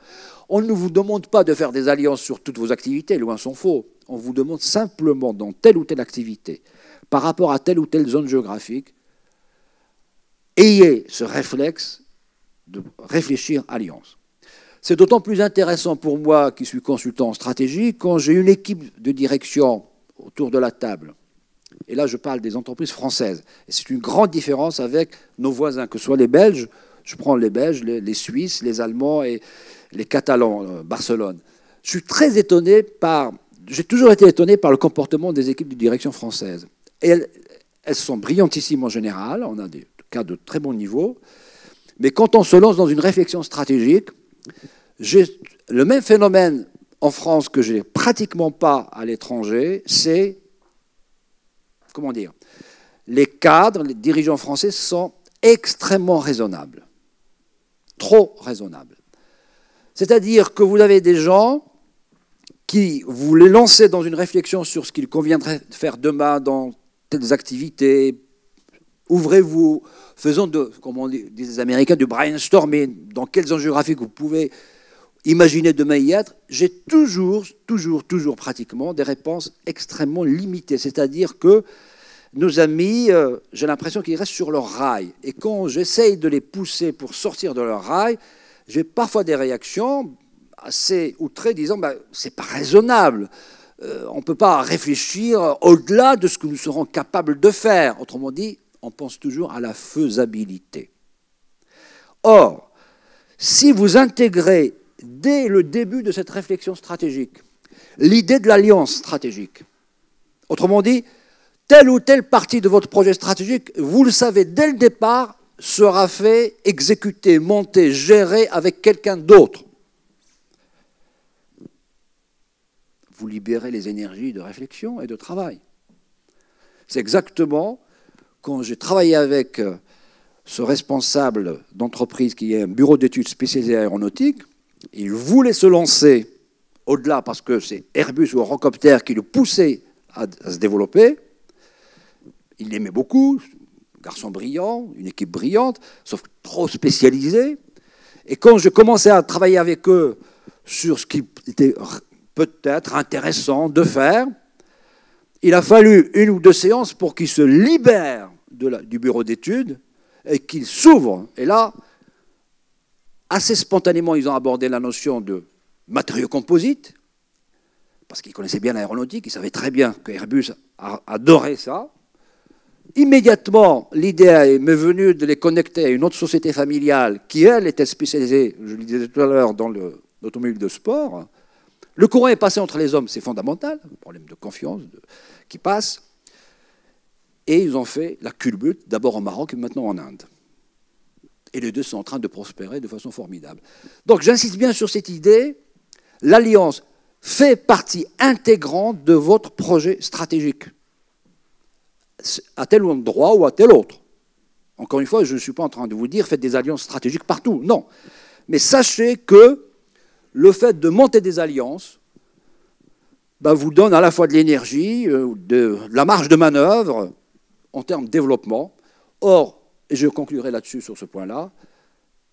On ne vous demande pas de faire des alliances sur toutes vos activités, loin sont faux. On vous demande simplement dans telle ou telle activité, par rapport à telle ou telle zone géographique, ayez ce réflexe de réfléchir alliance. C'est d'autant plus intéressant pour moi qui suis consultant en stratégie quand j'ai une équipe de direction autour de la table. Et là, je parle des entreprises françaises. c'est une grande différence avec nos voisins, que ce soit les Belges, je prends les Belges, les, Suisses, les Allemands et les Catalans, euh, Barcelone. Je suis très étonné par. J'ai toujours été étonné par le comportement des équipes de direction françaises. elles, elles sont brillantissimes en général. On a des cas de très bon niveau. Mais quand on se lance dans une réflexion stratégique, le même phénomène en France que je n'ai pratiquement pas à l'étranger, c'est, comment dire, les cadres, les dirigeants français sont extrêmement raisonnables, trop raisonnables. C'est-à-dire que vous avez des gens qui vous les lancez dans une réflexion sur ce qu'il conviendrait de faire demain dans telles activités, ouvrez-vous, faisons, de, comme on dit les Américains, du brainstorming. Dans quelles zones géographiques vous pouvez imaginer demain y être J'ai toujours, toujours, toujours pratiquement des réponses extrêmement limitées. C'est-à-dire que nos amis, euh, j'ai l'impression qu'ils restent sur leur rail. Et quand j'essaye de les pousser pour sortir de leur rail, j'ai parfois des réactions assez outrées disant ben, c'est pas raisonnable. Euh, on ne peut pas réfléchir euh, au-delà de ce que nous serons capables de faire. Autrement dit, on pense toujours à la faisabilité. Or, si vous intégrez dès le début de cette réflexion stratégique l'idée de l'alliance stratégique, autrement dit, telle ou telle partie de votre projet stratégique, vous le savez dès le départ, sera fait, exécuté, monté, géré avec quelqu'un d'autre. Vous libérez les énergies de réflexion et de travail. C'est exactement quand j'ai travaillé avec euh, ce responsable d'entreprise qui est un bureau d'études spécialisé aéronautique, il voulait se lancer au-delà parce que c'est Airbus ou hélicoptère qui le poussait à, se développer. Il l'aimait beaucoup, garçon brillant, une équipe brillante, sauf trop spécialisée. Et quand je commençais à travailler avec eux sur ce qui était peut-être intéressant de faire, il a fallu une ou deux séances pour qu'ils se libèrent du bureau d'études et qu'ils s'ouvrent. Et là, assez spontanément, ils ont abordé la notion de matériaux composites, parce qu'ils connaissaient bien l'aéronautique, ils savaient très bien que Airbus adorait ça. Immédiatement, l'idée est venue de les connecter à une autre société familiale qui, elle, était spécialisée, je le disais tout à l'heure, dans l'automobile de sport. Le courant est passé entre les hommes, c'est fondamental, problème de confiance qui passe. Et ils ont fait la culbute, d'abord au Maroc et maintenant en Inde. Et les deux sont en train de prospérer de façon formidable. Donc j'insiste bien sur cette idée, l'alliance fait partie intégrante de votre projet stratégique, à tel endroit ou à tel autre. Encore une fois, je ne suis pas en train de vous dire faites des alliances stratégiques partout, non. Mais sachez que le fait de monter des alliances bah, vous donne à la fois de l'énergie, euh, de la marge de manœuvre, en termes de développement. Or, et je conclurai là-dessus sur ce point-là,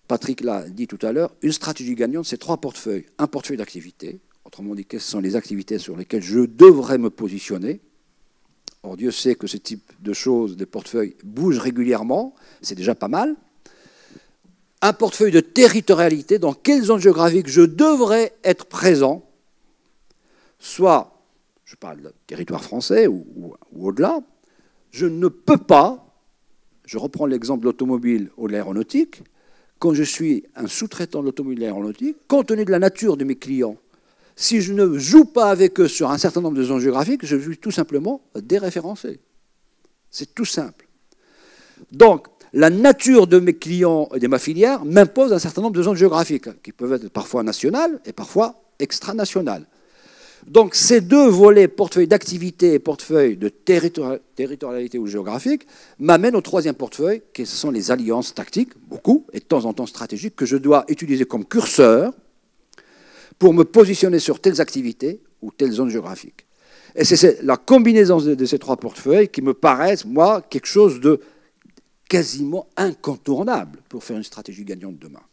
Patrick l'a dit tout à l'heure, une stratégie gagnante, c'est trois portefeuilles. Un portefeuille d'activité, autrement dit, quelles sont les activités sur lesquelles je devrais me positionner. Or, Dieu sait que ce type de choses, des portefeuilles, bougent régulièrement, c'est déjà pas mal. Un portefeuille de territorialité, dans quelle zone géographique je devrais être présent, soit, je parle de territoire français ou au-delà, je ne peux pas, je reprends l'exemple de l'automobile ou de l'aéronautique, quand je suis un sous-traitant de l'automobile et de l'aéronautique, compte tenu de la nature de mes clients, si je ne joue pas avec eux sur un certain nombre de zones géographiques, je suis tout simplement déréférencé. C'est tout simple. Donc, la nature de mes clients et de ma filière m'impose un certain nombre de zones géographiques, qui peuvent être parfois nationales et parfois extranationales. Donc ces deux volets, portefeuille d'activité et portefeuille de territorialité ou géographique, m'amènent au troisième portefeuille, qui sont les alliances tactiques, beaucoup, et de temps en temps stratégiques, que je dois utiliser comme curseur pour me positionner sur telles activités ou telles zones géographiques. Et c'est la combinaison de ces trois portefeuilles qui me paraissent, moi, quelque chose de quasiment incontournable pour faire une stratégie gagnante demain.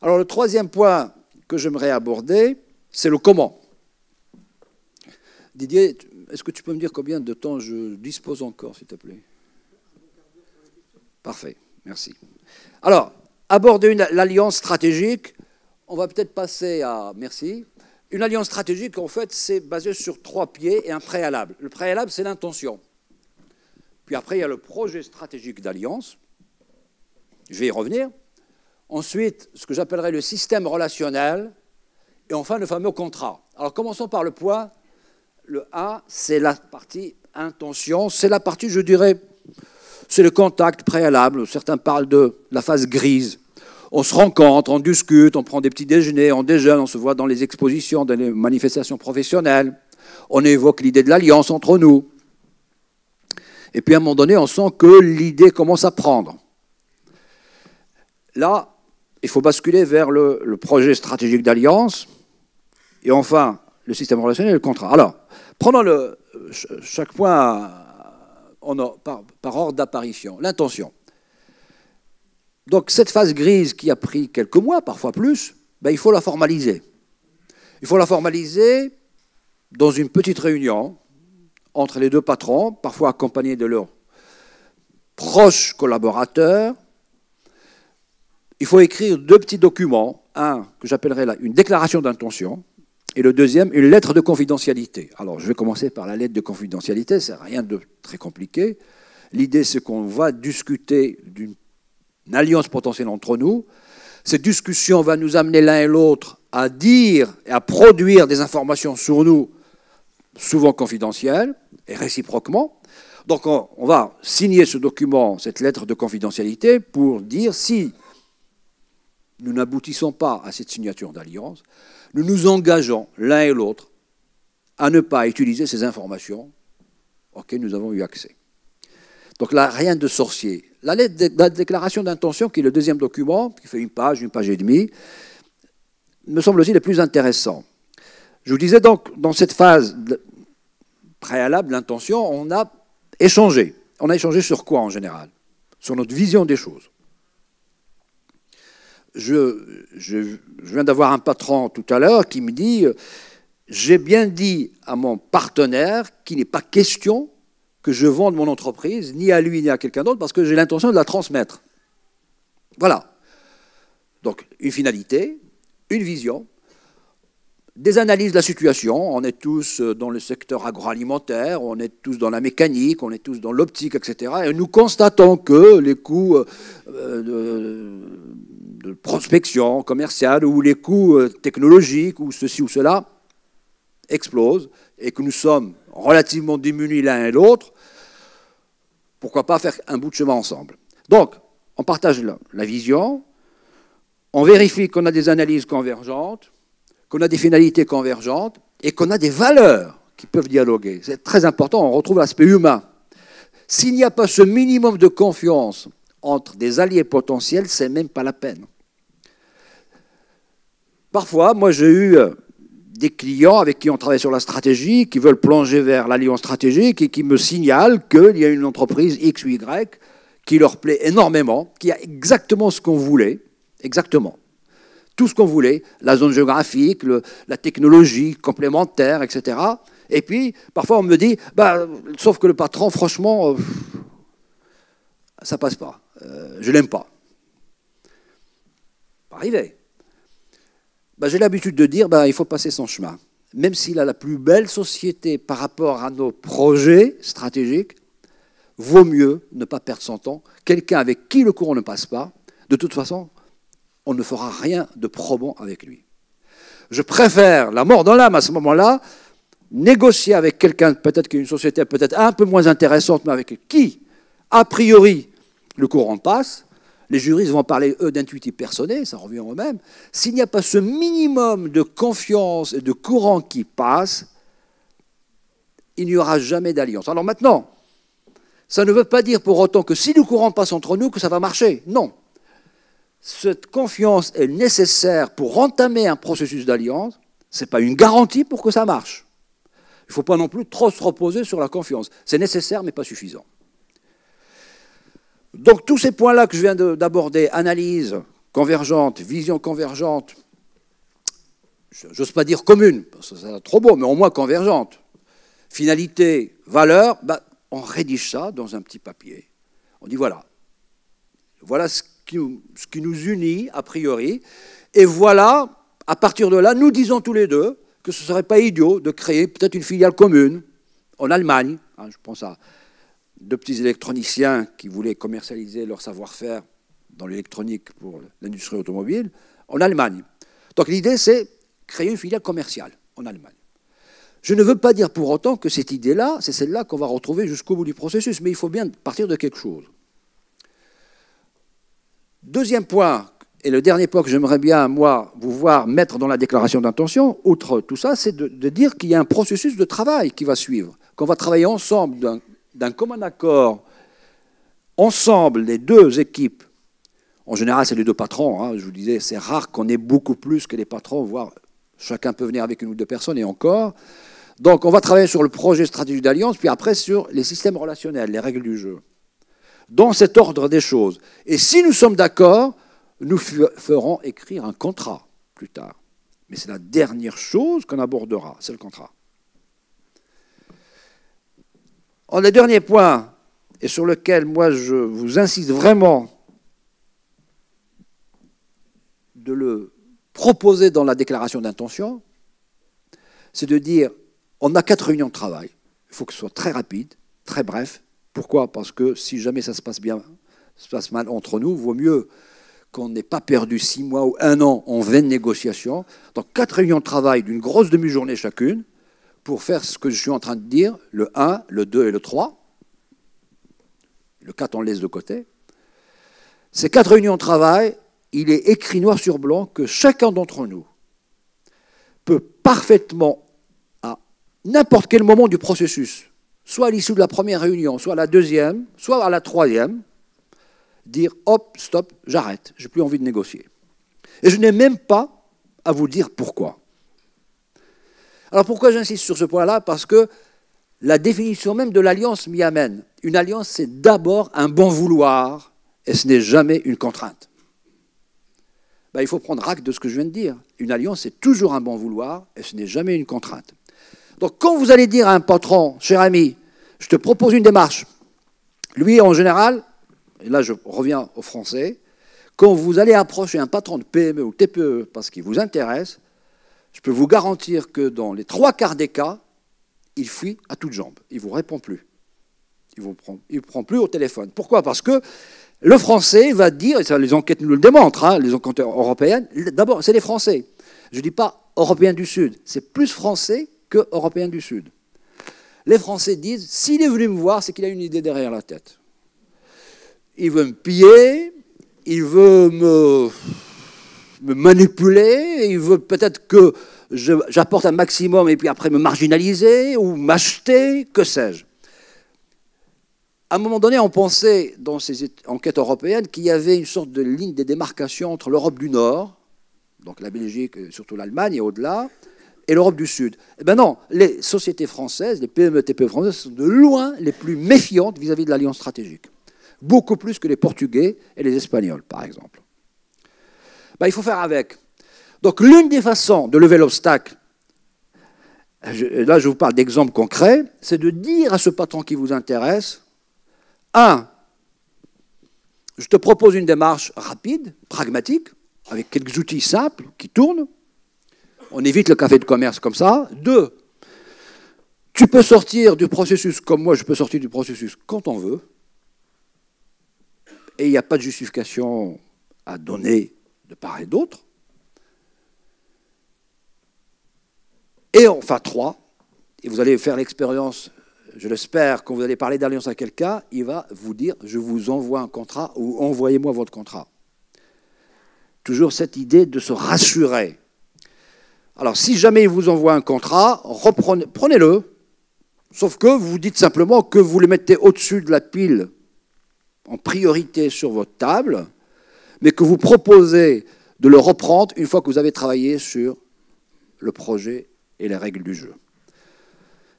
Alors le troisième point que j'aimerais aborder, c'est le comment. Didier, est-ce que tu peux me dire combien de temps je dispose encore, s'il te plaît Parfait, merci. Alors, aborder l'alliance stratégique, on va peut-être passer à... Merci. Une alliance stratégique, en fait, c'est basé sur trois pieds et un préalable. Le préalable, c'est l'intention. Puis après, il y a le projet stratégique d'alliance. Je vais y revenir. Ensuite, ce que j'appellerais le système relationnel, et enfin, le fameux contrat. Alors commençons par le point. Le A, c'est la partie intention, c'est la partie, je dirais, c'est le contact préalable. Certains parlent de la phase grise. On se rencontre, on discute, on prend des petits déjeuners, on déjeune, on se voit dans les expositions, dans les manifestations professionnelles. On évoque l'idée de l'alliance entre nous. Et puis à un moment donné, on sent que l'idée commence à prendre. Là, il faut basculer vers le, projet stratégique d'alliance et enfin le système relationnel et le contrat. Alors, prenons le, chaque point par, par ordre d'apparition. L'intention. Donc cette phase grise qui a pris quelques mois, parfois plus, ben, il faut la formaliser. Il faut la formaliser dans une petite réunion entre les deux patrons, parfois accompagnés de leurs proches collaborateurs, il faut écrire deux petits documents, un que j'appellerais là une déclaration d'intention, et le deuxième, une lettre de confidentialité. Alors, je vais commencer par la lettre de confidentialité, c'est rien de très compliqué. L'idée, c'est qu'on va discuter d'une alliance potentielle entre nous. Cette discussion va nous amener l'un et l'autre à dire et à produire des informations sur nous, souvent confidentielles, et réciproquement. Donc, on, va signer ce document, cette lettre de confidentialité, pour dire si nous n'aboutissons pas à cette signature d'alliance, nous nous engageons l'un et l'autre à ne pas utiliser ces informations auxquelles nous avons eu accès. Donc là, rien de sorcier. La, lettre de, déclaration d'intention, qui est le deuxième document, qui fait une page, une page et demie, me semble aussi le plus intéressant. Je vous disais donc, dans cette phase préalable, l'intention, on a échangé. On a échangé sur quoi en général Sur notre vision des choses je, viens d'avoir un patron tout à l'heure qui me dit, euh, j'ai bien dit à mon partenaire qu'il n'est pas question que je vende mon entreprise, ni à lui, ni à quelqu'un d'autre, parce que j'ai l'intention de la transmettre. Voilà. Donc, une finalité, une vision, des analyses de la situation. On est tous euh, dans le secteur agroalimentaire, on est tous dans la mécanique, on est tous dans l'optique, etc. Et nous constatons que les coûts euh, de, prospection commerciale ou les coûts euh, technologiques ou ceci ou cela explosent et que nous sommes relativement démunis l'un et l'autre. Pourquoi pas faire un bout de chemin ensemble Donc, on partage la vision, on vérifie qu'on a des analyses convergentes qu'on a des finalités convergentes et qu'on a des valeurs qui peuvent dialoguer. C'est très important, on retrouve l'aspect humain. S'il n'y a pas ce minimum de confiance entre des alliés potentiels, c'est même pas la peine. Parfois, moi j'ai eu euh, des clients avec qui on travaille sur la stratégie, qui veulent plonger vers l'alliance stratégique et qui me signalent qu'il y a une entreprise X ou Y qui leur plaît énormément, qui a exactement ce qu'on voulait, exactement tout ce qu'on voulait, la zone géographique, la technologie complémentaire, etc. Et puis, parfois, on me dit, bah, sauf que le patron, franchement, ça euh, ça passe pas. Je euh, je l'aime pas. Arrivé. Bah, J'ai l'habitude de dire, bah, il faut passer son chemin. Même s'il a la plus belle société par rapport à nos projets stratégiques, vaut mieux ne pas perdre son temps. Quelqu'un avec qui le courant ne passe pas, de toute façon, on ne fera rien de probant avec lui. Je préfère la mort dans l'âme à ce moment-là, négocier avec quelqu'un, peut-être qu'une société peut-être un peu moins intéressante, mais avec qui, a priori, le courant passe, les juristes vont parler, eux, d'intuitif personnel, ça revient eux-mêmes. S'il n'y a pas ce minimum de confiance et de courant qui passe, il n'y aura jamais d'alliance. Alors maintenant, ça ne veut pas dire pour autant que si le courant passe entre nous, que ça va marcher. Non cette confiance est nécessaire pour entamer un processus d'alliance, ce n'est pas une garantie pour que ça marche. Il ne faut pas non plus trop se reposer sur la confiance. C'est nécessaire, mais pas suffisant. Donc tous ces points-là que je viens d'aborder, analyse convergente, vision convergente, j'ose pas dire commune, parce que c'est trop beau, mais au moins convergente, finalité, valeur, bah, on rédige ça dans un petit papier. On dit voilà, voilà ce ce qui nous unit, a priori. Et voilà, à partir de là, nous disons tous les deux que ce ne serait pas idiot de créer peut-être une filiale commune en Allemagne. Hein, je pense à deux petits électroniciens qui voulaient commercialiser leur savoir-faire dans l'électronique pour l'industrie automobile en Allemagne. Donc l'idée, c'est créer une filiale commerciale en Allemagne. Je ne veux pas dire pour autant que cette idée-là, c'est celle-là qu'on va retrouver jusqu'au bout du processus, mais il faut bien partir de quelque chose. Deuxième point, et le dernier point que j'aimerais bien, moi, vous voir mettre dans la déclaration d'intention, outre tout ça, c'est de, dire qu'il y a un processus de travail qui va suivre, qu'on va travailler ensemble d'un commun accord, ensemble, les deux équipes. En général, c'est les deux patrons. Hein, je vous disais, c'est rare qu'on ait beaucoup plus que les patrons, voire chacun peut venir avec une ou deux personnes et encore. Donc, on va travailler sur le projet stratégique d'alliance, puis après sur les systèmes relationnels, les règles du jeu dans cet ordre des choses. Et si nous sommes d'accord, nous ferons écrire un contrat plus tard. Mais c'est la dernière chose qu'on abordera, c'est le contrat. le dernier point, et sur lequel moi je vous incite vraiment de le proposer dans la déclaration d'intention, c'est de dire on a quatre réunions de travail, il faut que ce soit très rapide, très bref, pourquoi Parce que si jamais ça se passe bien, se passe mal entre nous, vaut mieux qu'on n'ait pas perdu six mois ou un an en vaines négociations, dans quatre réunions de travail d'une grosse demi-journée chacune, pour faire ce que je suis en train de dire, le 1, le 2 et le 3. Le 4, on le laisse de côté. Ces quatre réunions de travail, il est écrit noir sur blanc que chacun d'entre nous peut parfaitement, à n'importe quel moment du processus, soit à l'issue de la première réunion, soit à la deuxième, soit à la troisième, dire hop, stop, j'arrête, j'ai plus envie de négocier. Et je n'ai même pas à vous dire pourquoi. Alors pourquoi j'insiste sur ce point-là Parce que la définition même de l'alliance m'y amène. Une alliance, c'est d'abord un bon vouloir, et ce n'est jamais une contrainte. Ben, il faut prendre acte de ce que je viens de dire. Une alliance, c'est toujours un bon vouloir, et ce n'est jamais une contrainte. Donc quand vous allez dire à un patron, cher ami, je te propose une démarche, lui en général, et là je reviens aux français, quand vous allez approcher un patron de PME ou TPE e parce qu'il vous intéresse, je peux vous garantir que dans les trois quarts des cas, il fuit à toutes jambes. Il ne vous répond plus. Il ne vous prend, plus au téléphone. Pourquoi Parce que le français va dire, et ça, les enquêtes nous le démontrent, hein, les enquêtes européennes, d'abord, c'est les Français. Je ne dis pas européens du Sud, c'est plus français que européens du Sud. Les Français disent, s'il est venu me voir, c'est qu'il a une idée derrière la tête. Il veut me piller, il veut me, me manipuler, il veut peut-être que j'apporte un maximum et puis après me marginaliser ou m'acheter, que sais-je. À un moment donné, on pensait dans ces enquêtes européennes qu'il y avait une sorte de ligne de démarcation entre l'Europe du Nord, donc la Belgique, et surtout l'Allemagne et au-delà, et l'Europe du Sud. Eh ben non, les sociétés françaises, les PME, TPE françaises sont de loin les plus méfiantes vis-à-vis de l'alliance stratégique. Beaucoup plus que les Portugais et les Espagnols, par exemple. Ben, il faut faire avec. Donc l'une des façons de lever l'obstacle, là je vous parle d'exemples concrets, c'est de dire à ce patron qui vous intéresse, un, je te propose une démarche rapide, pragmatique, avec quelques outils simples qui tournent, on évite le café de commerce comme ça. Deux, tu peux sortir du processus comme moi, je peux sortir du processus quand on veut. Et il n'y a pas de justification à donner de part et d'autre. Et enfin, trois, et vous allez faire l'expérience, je l'espère, quand vous allez parler d'alliance à quelqu'un, il va vous dire je vous envoie un contrat ou envoyez-moi votre contrat. Toujours cette idée de se rassurer. Alors si jamais ils vous envoie un contrat, prenez-le, sauf que vous dites simplement que vous le mettez au-dessus de la pile en priorité sur votre table, mais que vous proposez de le reprendre une fois que vous avez travaillé sur le projet et les règles du jeu.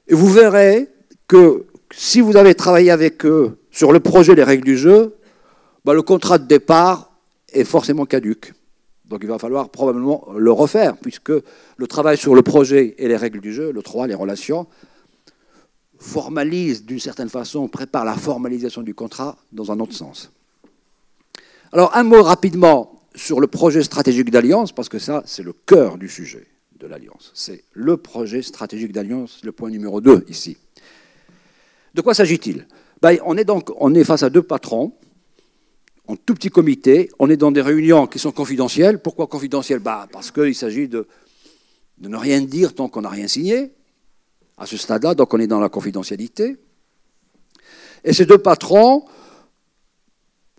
Et vous verrez que si vous avez travaillé avec eux sur le projet et les règles du jeu, bah, le contrat de départ est forcément caduque. Donc il va falloir probablement le refaire, puisque le travail sur le projet et les règles du jeu, le 3, les relations, formalise d'une certaine façon, prépare la formalisation du contrat dans un autre sens. Alors un mot rapidement sur le projet stratégique d'alliance, parce que ça, c'est le cœur du sujet de l'alliance. C'est le projet stratégique d'alliance, le point numéro 2 ici. De quoi s'agit-il ben, on, est donc, on est face à deux patrons en tout petit comité, on est dans des réunions qui sont confidentielles. Pourquoi confidentielles bah, Parce qu'il s'agit de, ne rien dire tant qu'on n'a rien signé. À ce stade-là, donc on est dans la confidentialité. Et ces deux patrons,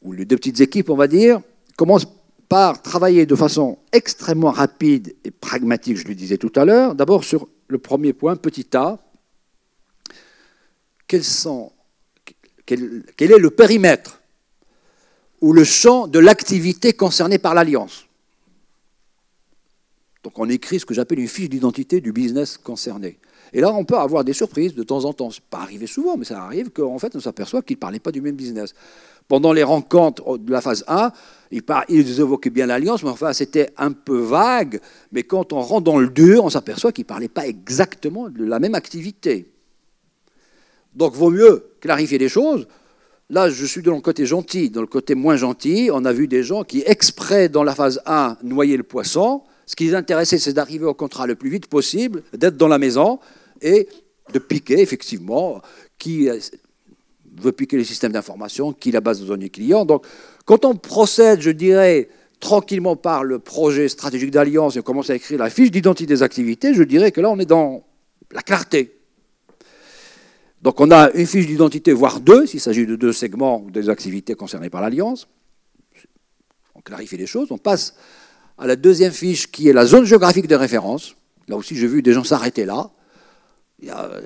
ou les deux petites équipes, on va dire, commencent par travailler de façon extrêmement rapide et pragmatique, je le disais tout à l'heure. D'abord sur le premier point, petit a, quel est le périmètre ou le champ de l'activité concernée par l'alliance. Donc on écrit ce que j'appelle une fiche d'identité du business concerné. Et là, on peut avoir des surprises de temps en temps. Ce n'est pas arrivé souvent, mais ça arrive qu'en fait, on s'aperçoit qu'ils ne parlaient pas du même business. Pendant les rencontres de la phase 1, ils, évoquaient bien l'alliance, mais enfin, c'était un peu vague. Mais quand on rentre dans le dur, on s'aperçoit qu'ils ne parlaient pas exactement de la même activité. Donc, vaut mieux clarifier les choses Là, je suis dans le côté gentil. Dans le côté moins gentil, on a vu des gens qui, exprès dans la phase 1, noyaient le poisson. Ce qui les intéressait, c'est d'arriver au contrat le plus vite possible, d'être dans la maison et de piquer, effectivement, qui euh, veut piquer les systèmes d'information, qui la base de données clients. Donc, quand on procède, je dirais, tranquillement par le projet stratégique d'alliance et on commence à écrire la fiche d'identité des activités, je dirais que là, on est dans la clarté. Donc on a une fiche d'identité, voire deux, s'il s'agit de deux segments ou des activités concernées par l'Alliance. On clarifie les choses. On passe à la deuxième fiche qui est la zone géographique de référence. Là aussi, j'ai vu des gens s'arrêter là.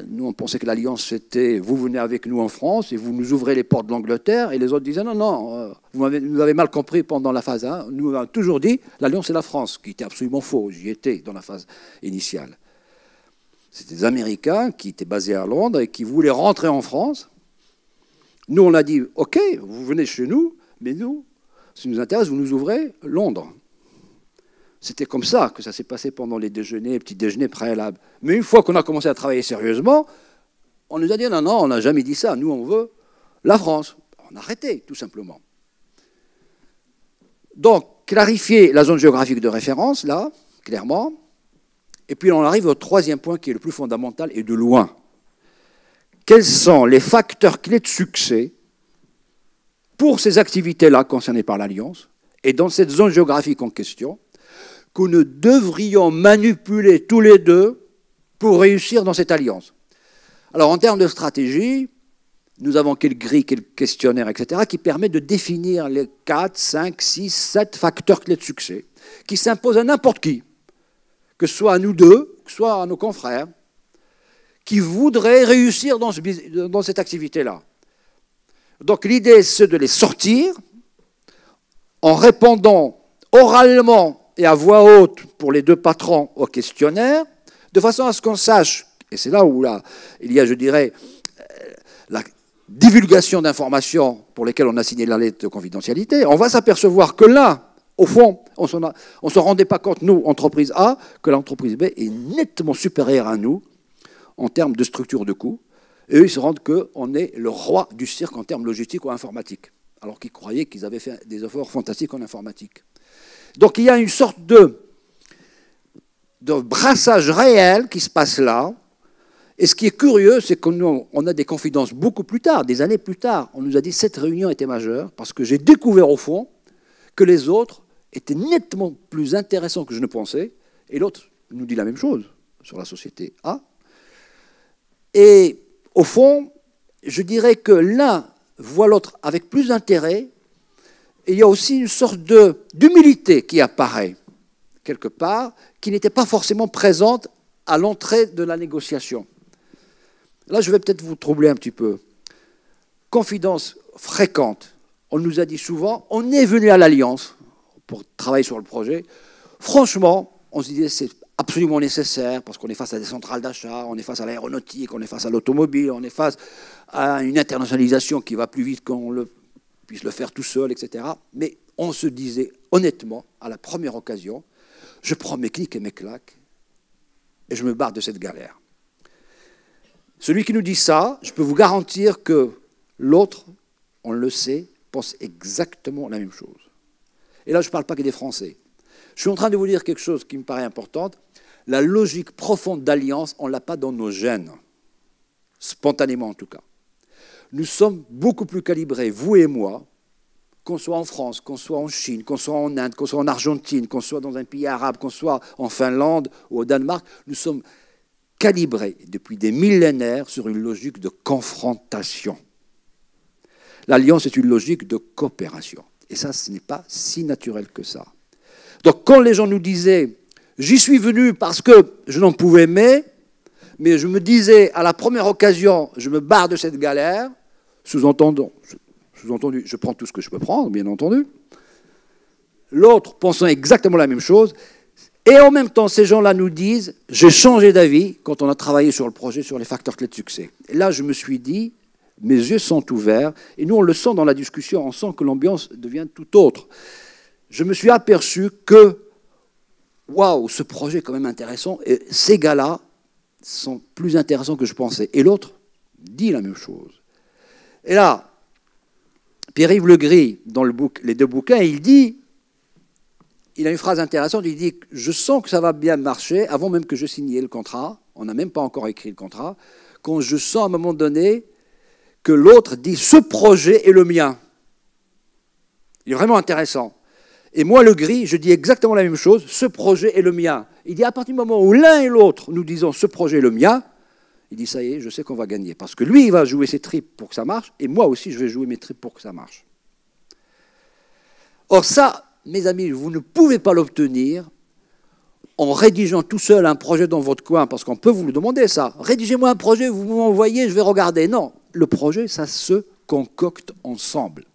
Nous, on pensait que l'Alliance, c'était vous venez avec nous en France et vous nous ouvrez les portes de l'Angleterre. Et les autres disaient non, non, euh, vous avez, mal compris pendant la phase 1. Nous avons toujours dit l'Alliance, c'est la France, qui était absolument faux. J'y étais dans la phase initiale. C'était des Américains qui étaient basés à Londres et qui voulaient rentrer en France. Nous, on a dit, OK, vous venez chez nous, mais nous, si nous intéresse, vous nous ouvrez Londres. C'était comme ça que ça s'est passé pendant les déjeuners, petits déjeuners préalables. Mais une fois qu'on a commencé à travailler sérieusement, on nous a dit non, non, on n'a jamais dit ça. Nous, on veut la France. On a arrêté, tout simplement. Donc, clarifier la zone géographique de référence, là, clairement, et puis on arrive au troisième point qui est le plus fondamental et de loin. Quels sont les facteurs clés de succès pour ces activités-là concernées par l'Alliance et dans cette zone géographique en question que nous devrions manipuler tous les deux pour réussir dans cette alliance Alors en termes de stratégie, nous avons quel gris, quel questionnaire, etc., qui permet de définir les 4, 5, 6, 7 facteurs clés de succès qui s'imposent à n'importe qui que ce soit à nous deux, que ce soit à nos confrères, qui voudraient réussir dans, ce, dans cette activité-là. Donc l'idée, c'est de les sortir en répondant oralement et à voix haute pour les deux patrons au questionnaire, de façon à ce qu'on sache, et c'est là où là, il y a, je dirais, euh, la divulgation d'informations pour lesquelles on a signé la lettre de confidentialité, on va s'apercevoir que là, au fond, on ne se rendait pas compte, nous, entreprise A, que l'entreprise B est nettement supérieure à nous en termes de structure de coûts. Et eux, ils se rendent qu'on est le roi du cirque en termes logistiques ou informatiques, alors qu'ils croyaient qu'ils avaient fait des efforts fantastiques en informatique. Donc il y a une sorte de, brassage réel qui se passe là. Et ce qui est curieux, c'est qu'on a des confidences beaucoup plus tard, des années plus tard. On nous a dit cette réunion était majeure parce que j'ai découvert au fond que les autres était nettement plus intéressant que je ne pensais, et l'autre nous dit la même chose sur la société A. Et au fond, je dirais que l'un voit l'autre avec plus d'intérêt, et il y a aussi une sorte d'humilité qui apparaît quelque part, qui n'était pas forcément présente à l'entrée de la négociation. Là, je vais peut-être vous troubler un petit peu. Confidence fréquente. On nous a dit souvent, on est venu à l'alliance pour travailler sur le projet. Franchement, on se disait c'est absolument nécessaire parce qu'on est face à des centrales d'achat, on est face à l'aéronautique, on est face à l'automobile, on est face à une internationalisation qui va plus vite qu'on le puisse le faire tout seul, etc. Mais on se disait honnêtement, à la première occasion, je prends mes clics et mes claques et je me barre de cette galère. Celui qui nous dit ça, je peux vous garantir que l'autre, on le sait, pense exactement la même chose. Et là, je ne parle pas que des Français. Je suis en train de vous dire quelque chose qui me paraît important. La logique profonde d'alliance, on ne l'a pas dans nos gènes, spontanément en tout cas. Nous sommes beaucoup plus calibrés, vous et moi, qu'on soit en France, qu'on soit en Chine, qu'on soit en Inde, qu'on soit en Argentine, qu'on soit dans un pays arabe, qu'on soit en Finlande ou au Danemark, nous sommes calibrés depuis des millénaires sur une logique de confrontation. L'alliance est une logique de coopération. Et ça, ce n'est pas si naturel que ça. Donc quand les gens nous disaient, j'y suis venu parce que je n'en pouvais mais, mais je me disais, à la première occasion, je me barre de cette galère, sous-entendu, sous je prends tout ce que je peux prendre, bien entendu. L'autre pensant exactement la même chose. Et en même temps, ces gens-là nous disent, j'ai changé d'avis quand on a travaillé sur le projet, sur les facteurs clés de succès. Et là, je me suis dit, mes yeux sont ouverts, et nous on le sent dans la discussion, on sent que l'ambiance devient tout autre. Je me suis aperçu que, waouh, ce projet est quand même intéressant, et ces gars-là sont plus intéressants que je pensais. Et l'autre dit la même chose. Et là, Pierre-Yves Legris, dans le les deux bouquins, il dit, il a une phrase intéressante, il dit, je sens que ça va bien marcher, avant même que je signe le contrat, on n'a même pas encore écrit le contrat, quand je sens à un moment donné que l'autre dit ce projet est le mien. Il est vraiment intéressant. Et moi, le gris, je dis exactement la même chose, ce projet est le mien. Il dit à partir du moment où l'un et l'autre nous disons ce projet est le mien, il dit ça y est, je sais qu'on va gagner. Parce que lui, il va jouer ses tripes pour que ça marche, et moi aussi, je vais jouer mes tripes pour que ça marche. Or ça, mes amis, vous ne pouvez pas l'obtenir en rédigeant tout seul un projet dans votre coin, parce qu'on peut vous le demander ça. Rédigez-moi un projet, vous m'envoyez, je vais regarder. Non, le projet, ça se concocte ensemble.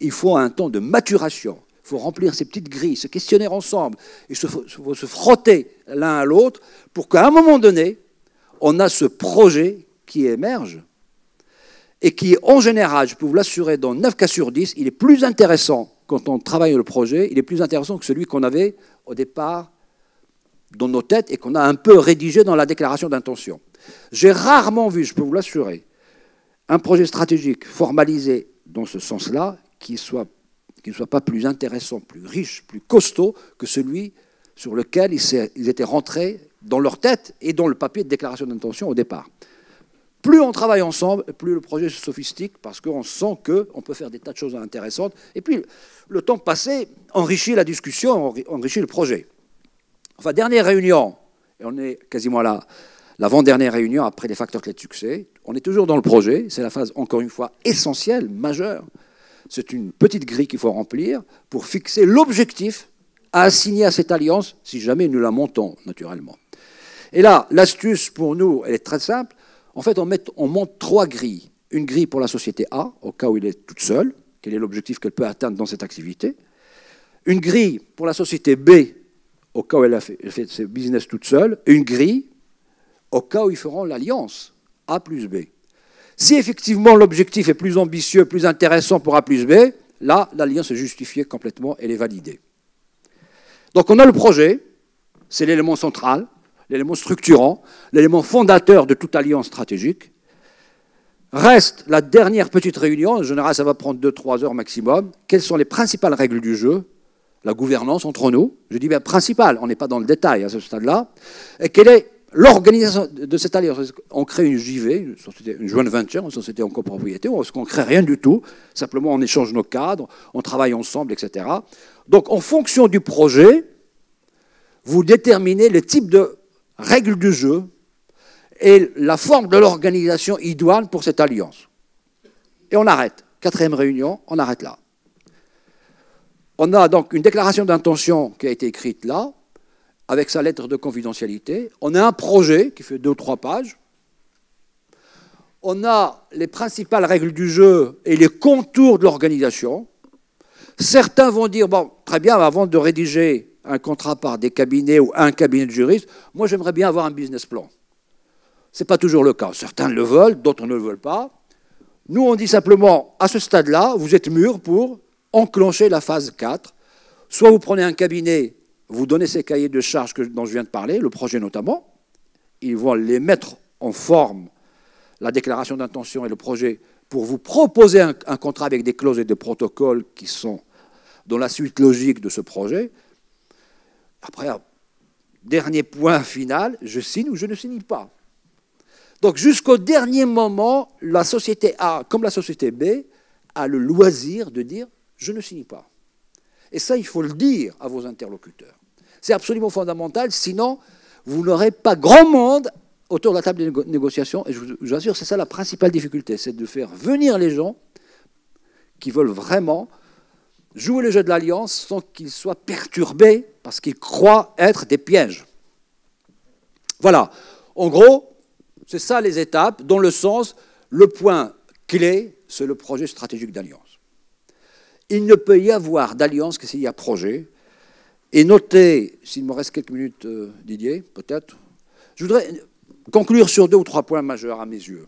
Il faut un temps de maturation. Il faut remplir ces petites grilles, se questionner ensemble. Il faut se frotter l'un à l'autre pour qu'à un moment donné, on a ce projet qui émerge et qui, en général, je peux vous l'assurer, dans 9 cas sur 10, il est plus intéressant quand on travaille le projet, il est plus intéressant que celui qu'on avait au départ dans nos têtes et qu'on a un peu rédigé dans la déclaration d'intention. J'ai rarement vu, je peux vous l'assurer, un projet stratégique formalisé dans ce sens-là, qui ne soit, soit pas plus intéressant, plus riche, plus costaud que celui sur lequel ils, étaient rentrés dans leur tête et dans le papier de déclaration d'intention au départ. Plus on travaille ensemble, plus le projet se sophistique parce qu'on sent qu'on peut faire des tas de choses intéressantes. Et puis, le temps passé enrichit la discussion, enrichit le projet. Enfin, dernière réunion, et on est quasiment là, l'avant-dernière réunion après les facteurs clés de succès. On est toujours dans le projet, c'est la phase encore une fois essentielle, majeure. C'est une petite grille qu'il faut remplir pour fixer l'objectif à assigner à cette alliance, si jamais nous la montons, naturellement. Et là, l'astuce pour nous, elle est très simple. En fait, on, met, on monte trois grilles. Une grille pour la société A, au cas où elle est toute seule, quel est l'objectif qu'elle peut atteindre dans cette activité. Une grille pour la société B, au cas où elle a fait, fait ses business toute seule. Une grille au cas où ils feront l'alliance A plus B. Si effectivement l'objectif est plus ambitieux, plus intéressant pour A plus B, là, l'alliance est justifiée complètement, elle est validée. Donc on a le projet, c'est l'élément central, l'élément structurant, l'élément fondateur de toute alliance stratégique. Reste la dernière petite réunion, en général ça va prendre 2-3 heures maximum. Quelles sont les principales règles du jeu La gouvernance entre nous, je dis bien principale, on n'est pas dans le détail à ce stade-là. Et quelle est l'organisation de cette alliance, on crée une JV, une, société, une joint venture, une société en copropriété, on ne crée rien du tout, simplement on échange nos cadres, on travaille ensemble, etc. Donc en fonction du projet, vous déterminez le type de règles du jeu et la forme de l'organisation idoine pour cette alliance. Et on arrête. Quatrième réunion, on arrête là. On a donc une déclaration d'intention qui a été écrite là, avec sa lettre de confidentialité. On a un projet qui fait deux ou trois pages. On a les principales règles du jeu et les contours de l'organisation. Certains vont dire, bon, très bien, avant de rédiger un contrat par des cabinets ou un cabinet de juristes, moi j'aimerais bien avoir un business plan. Ce n'est pas toujours le cas. Certains le veulent, d'autres ne le veulent pas. Nous, on dit simplement, à ce stade-là, vous êtes mûr pour enclencher la phase 4. Soit vous prenez un cabinet vous donnez ces cahiers de charges dont je viens de parler, le projet notamment, ils vont les mettre en forme, la déclaration d'intention et le projet, pour vous proposer un, contrat avec des clauses et des protocoles qui sont dans la suite logique de ce projet. Après, dernier point final, je signe ou je ne signe pas. Donc jusqu'au dernier moment, la société A, comme la société B, a le loisir de dire je ne signe pas. Et ça, il faut le dire à vos interlocuteurs. C'est absolument fondamental, sinon, vous n'aurez pas grand monde autour de la table des négociations. Et je vous assure, c'est ça la principale difficulté, c'est de faire venir les gens qui veulent vraiment jouer le jeu de l'alliance sans qu'ils soient perturbés parce qu'ils croient être des pièges. Voilà. En gros, c'est ça les étapes, dans le sens, le point clé, c'est le projet stratégique d'alliance il ne peut y avoir d'alliance que s'il y a projet. Et notez, s'il me reste quelques minutes, euh, Didier, peut-être, je voudrais conclure sur deux ou trois points majeurs à mes yeux.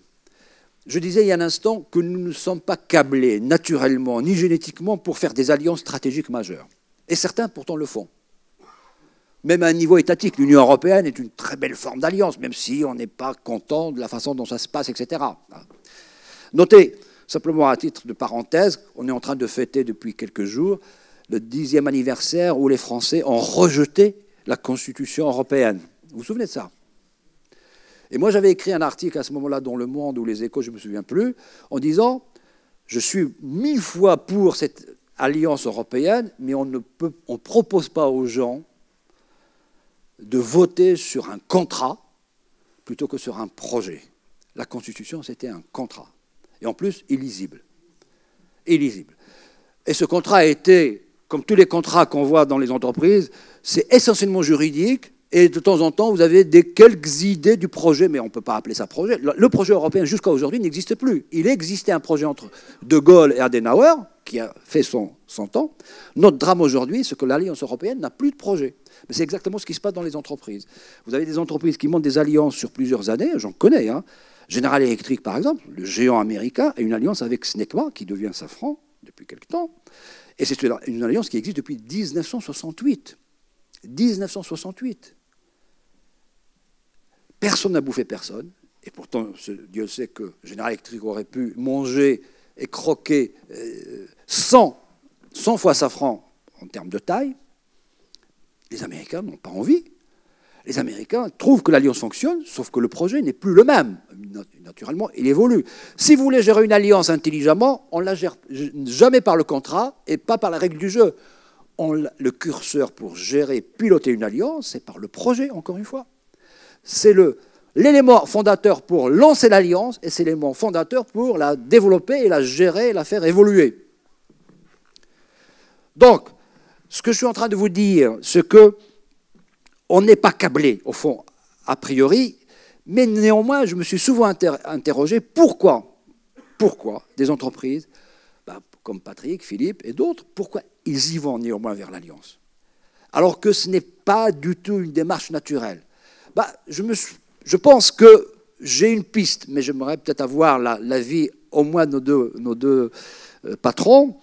Je disais il y a un instant que nous ne sommes pas câblés naturellement ni génétiquement pour faire des alliances stratégiques majeures. Et certains pourtant le font. Même à un niveau étatique, l'Union européenne est une très belle forme d'alliance, même si on n'est pas content de la façon dont ça se passe, etc. Notez, Simplement à titre de parenthèse, on est en train de fêter depuis quelques jours le dixième anniversaire où les Français ont rejeté la Constitution européenne. Vous vous souvenez de ça Et moi j'avais écrit un article à ce moment-là dans Le Monde ou Les Échos, je ne me souviens plus, en disant, je suis mille fois pour cette alliance européenne, mais on ne peut, on propose pas aux gens de voter sur un contrat plutôt que sur un projet. La Constitution, c'était un contrat et en plus illisible. Illisible. Et ce contrat a été, comme tous les contrats qu'on voit dans les entreprises, c'est essentiellement juridique, et de temps en temps, vous avez des quelques idées du projet, mais on ne peut pas appeler ça projet. Le projet européen, jusqu'à aujourd'hui, n'existe plus. Il existait un projet entre De Gaulle et Adenauer, qui a fait son, son temps. Notre drame aujourd'hui, c'est que l'Alliance européenne n'a plus de projet. Mais c'est exactement ce qui se passe dans les entreprises. Vous avez des entreprises qui montent des alliances sur plusieurs années, j'en connais, hein, General Electric, par exemple, le géant américain, a une alliance avec Snecma, qui devient Safran depuis quelque temps. Et c'est une alliance qui existe depuis 1968. 1968. Personne n'a bouffé personne. Et pourtant, Dieu sait que General Electric aurait pu manger et croquer 100, euh, 100 fois Safran en termes de taille. Les Américains n'ont pas envie les Américains trouvent que l'alliance fonctionne, sauf que le projet n'est plus le même. Naturellement, il évolue. Si vous voulez gérer une alliance intelligemment, on ne la gère jamais par le contrat et pas par la règle du jeu. On, le curseur pour gérer, piloter une alliance, c'est par le projet, encore une fois. C'est l'élément fondateur pour lancer l'alliance et c'est l'élément fondateur pour la développer et la gérer et la faire évoluer. Donc, ce que je suis en train de vous dire, c'est que on n'est pas câblé, au fond, a priori, mais néanmoins, je me suis souvent interrogé pourquoi, pourquoi des entreprises bah, comme Patrick, Philippe et d'autres, pourquoi ils y vont néanmoins vers l'Alliance Alors que ce n'est pas du tout une démarche naturelle. Bah, je, pense que j'ai une piste, mais j'aimerais peut-être avoir l'avis au moins de nos deux, euh, patrons.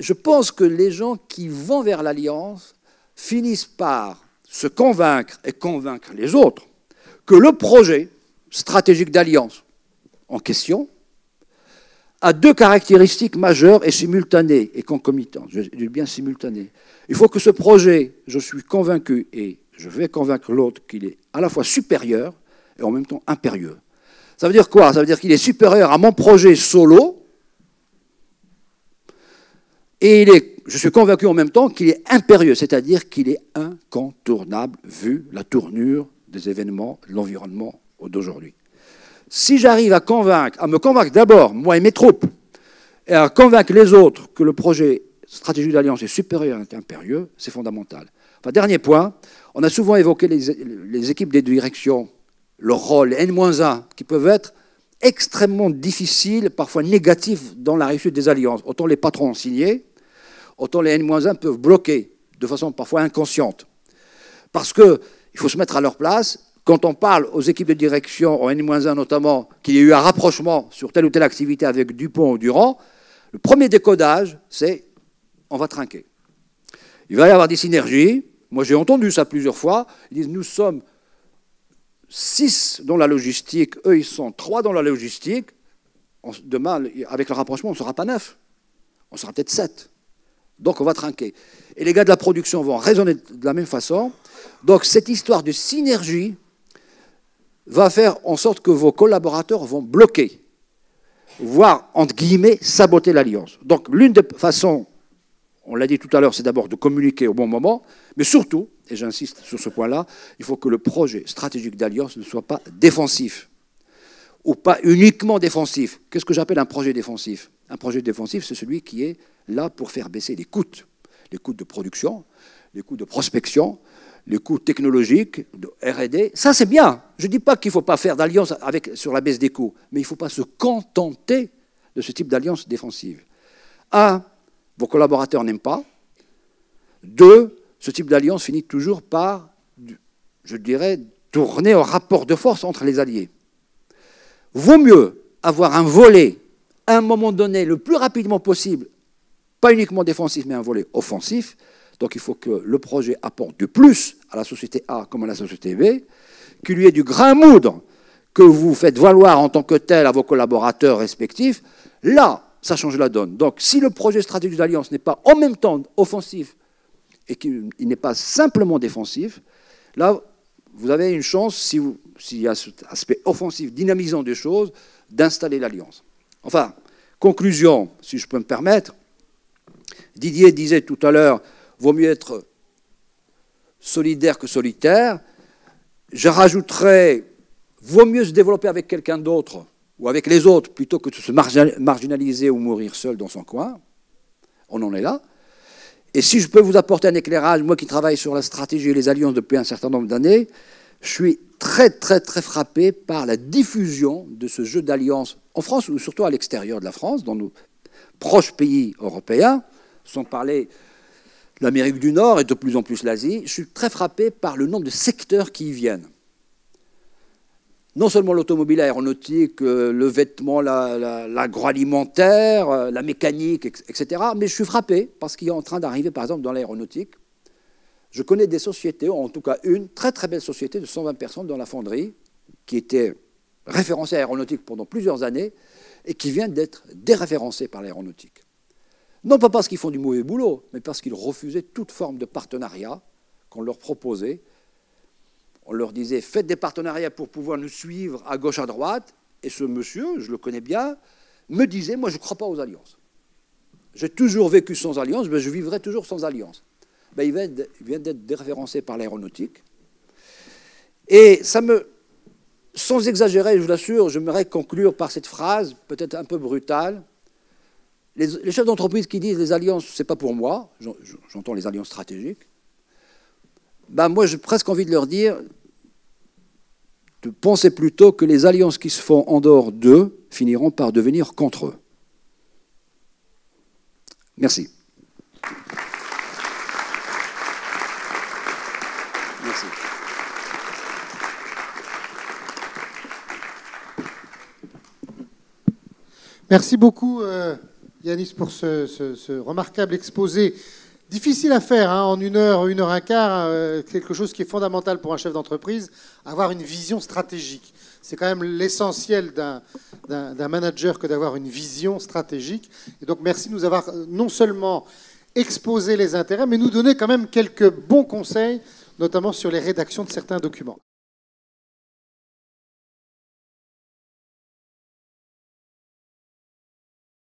Je pense que les gens qui vont vers l'Alliance finissent par se convaincre et convaincre les autres que le projet stratégique d'alliance en question a deux caractéristiques majeures et simultanées et concomitantes. du bien simultanées. Il faut que ce projet, je suis convaincu et je vais convaincre l'autre qu'il est à la fois supérieur et en même temps impérieux. Ça veut dire quoi Ça veut dire qu'il est supérieur à mon projet solo, et je suis convaincu en même temps qu'il est impérieux, c'est-à-dire qu'il est incontournable vu la tournure des événements, l'environnement d'aujourd'hui. Si j'arrive à convaincre, à me convaincre d'abord, moi et mes troupes, et à convaincre les autres que le projet stratégique d'alliance est supérieur et impérieux, c'est fondamental. Enfin, dernier point, on a souvent évoqué les, équipes des directions, leur rôle, N-1, qui peuvent être extrêmement difficiles, parfois négatifs dans la réussite des alliances. Autant les patrons ont autant les N-1 peuvent bloquer de façon parfois inconsciente. Parce qu'il faut se mettre à leur place. Quand on parle aux équipes de direction, en N-1 notamment, qu'il y a eu un rapprochement sur telle ou telle activité avec Dupont ou Durand, le premier décodage, c'est on va trinquer. Il va y avoir des synergies. Moi, j'ai entendu ça plusieurs fois. Ils disent nous sommes six dans la logistique, eux, ils sont trois dans la logistique. demain, avec le rapprochement, on ne sera pas neuf. On sera peut-être sept. Donc on va trinquer. Et les gars de la production vont raisonner de la même façon. Donc cette histoire de synergie va faire en sorte que vos collaborateurs vont bloquer, voire, entre guillemets, saboter l'alliance. Donc l'une des façons, on l'a dit tout à l'heure, c'est d'abord de communiquer au bon moment, mais surtout, et j'insiste sur ce point-là, il faut que le projet stratégique d'alliance ne soit pas défensif, ou pas uniquement défensif. Qu'est-ce que j'appelle un projet défensif un projet défensif, c'est celui qui est là pour faire baisser les coûts, les coûts de production, les coûts de prospection, les coûts technologiques, de RD. Ça, c'est bien. Je ne dis pas qu'il ne faut pas faire d'alliance sur la baisse des coûts, mais il ne faut pas se contenter de ce type d'alliance défensive. Un, vos collaborateurs n'aiment pas. Deux, ce type d'alliance finit toujours par, je dirais, tourner au rapport de force entre les alliés. Vaut mieux avoir un volet à un moment donné, le plus rapidement possible, pas uniquement défensif, mais un volet offensif. Donc il faut que le projet apporte du plus à la société A comme à la société B, qu'il lui ait du grain moudre que vous faites valoir en tant que tel à vos collaborateurs respectifs. Là, ça change la donne. Donc si le projet stratégique d'alliance n'est pas en même temps offensif et qu'il n'est pas simplement défensif, là, vous avez une chance, s'il y a cet aspect offensif, dynamisant des choses, d'installer l'alliance. Enfin, conclusion, si je peux me permettre, Didier disait tout à l'heure, vaut mieux être solidaire que solitaire. Je rajouterais, vaut mieux se développer avec quelqu'un d'autre ou avec les autres plutôt que de se marginaliser ou mourir seul dans son coin. On en est là. Et si je peux vous apporter un éclairage, moi qui travaille sur la stratégie et les alliances depuis un certain nombre d'années, je suis très très très frappé par la diffusion de ce jeu d'alliance en France ou surtout à l'extérieur de la France, dans nos proches pays européens, sans parler l'Amérique du Nord et de plus en plus l'Asie. Je suis très frappé par le nombre de secteurs qui y viennent. Non seulement l'automobile, l'aéronautique, euh, le vêtement, l'agroalimentaire, la, la euh, mécanique, etc. Mais je suis frappé parce qu'il est en train d'arriver, par exemple, dans l'aéronautique, je connais des sociétés, en tout cas une très très belle société de 120 personnes dans la fonderie, qui était référencée à l'aéronautique pendant plusieurs années et qui vient d'être déréférencée par l'aéronautique. Non pas parce qu'ils font du mauvais boulot, mais parce qu'ils refusaient toute forme de partenariat qu'on leur proposait. On leur disait faites des partenariats pour pouvoir nous suivre à gauche à droite. Et ce monsieur, je le connais bien, me disait moi je ne crois pas aux alliances. J'ai toujours vécu sans alliance, mais je vivrai toujours sans alliance. Ben, il vient d'être déréférencé par l'aéronautique. Et ça me, sans exagérer, je vous l'assure, j'aimerais conclure par cette phrase, peut-être un peu brutale. Les, chefs d'entreprise qui disent les alliances, c'est pas pour moi, j'entends les alliances stratégiques, ben, moi j'ai presque envie de leur dire de penser plutôt que les alliances qui se font en dehors d'eux finiront par devenir contre eux. Merci. Merci beaucoup, euh, Yanis, pour ce, remarquable exposé. Difficile à faire hein, en une heure, une heure un quart, euh, quelque chose qui est fondamental pour un chef d'entreprise, avoir une vision stratégique. C'est quand même l'essentiel d'un manager que d'avoir une vision stratégique. Et donc merci de nous avoir euh, non seulement exposé les intérêts, mais nous donner quand même quelques bons conseils, notamment sur les rédactions de certains documents.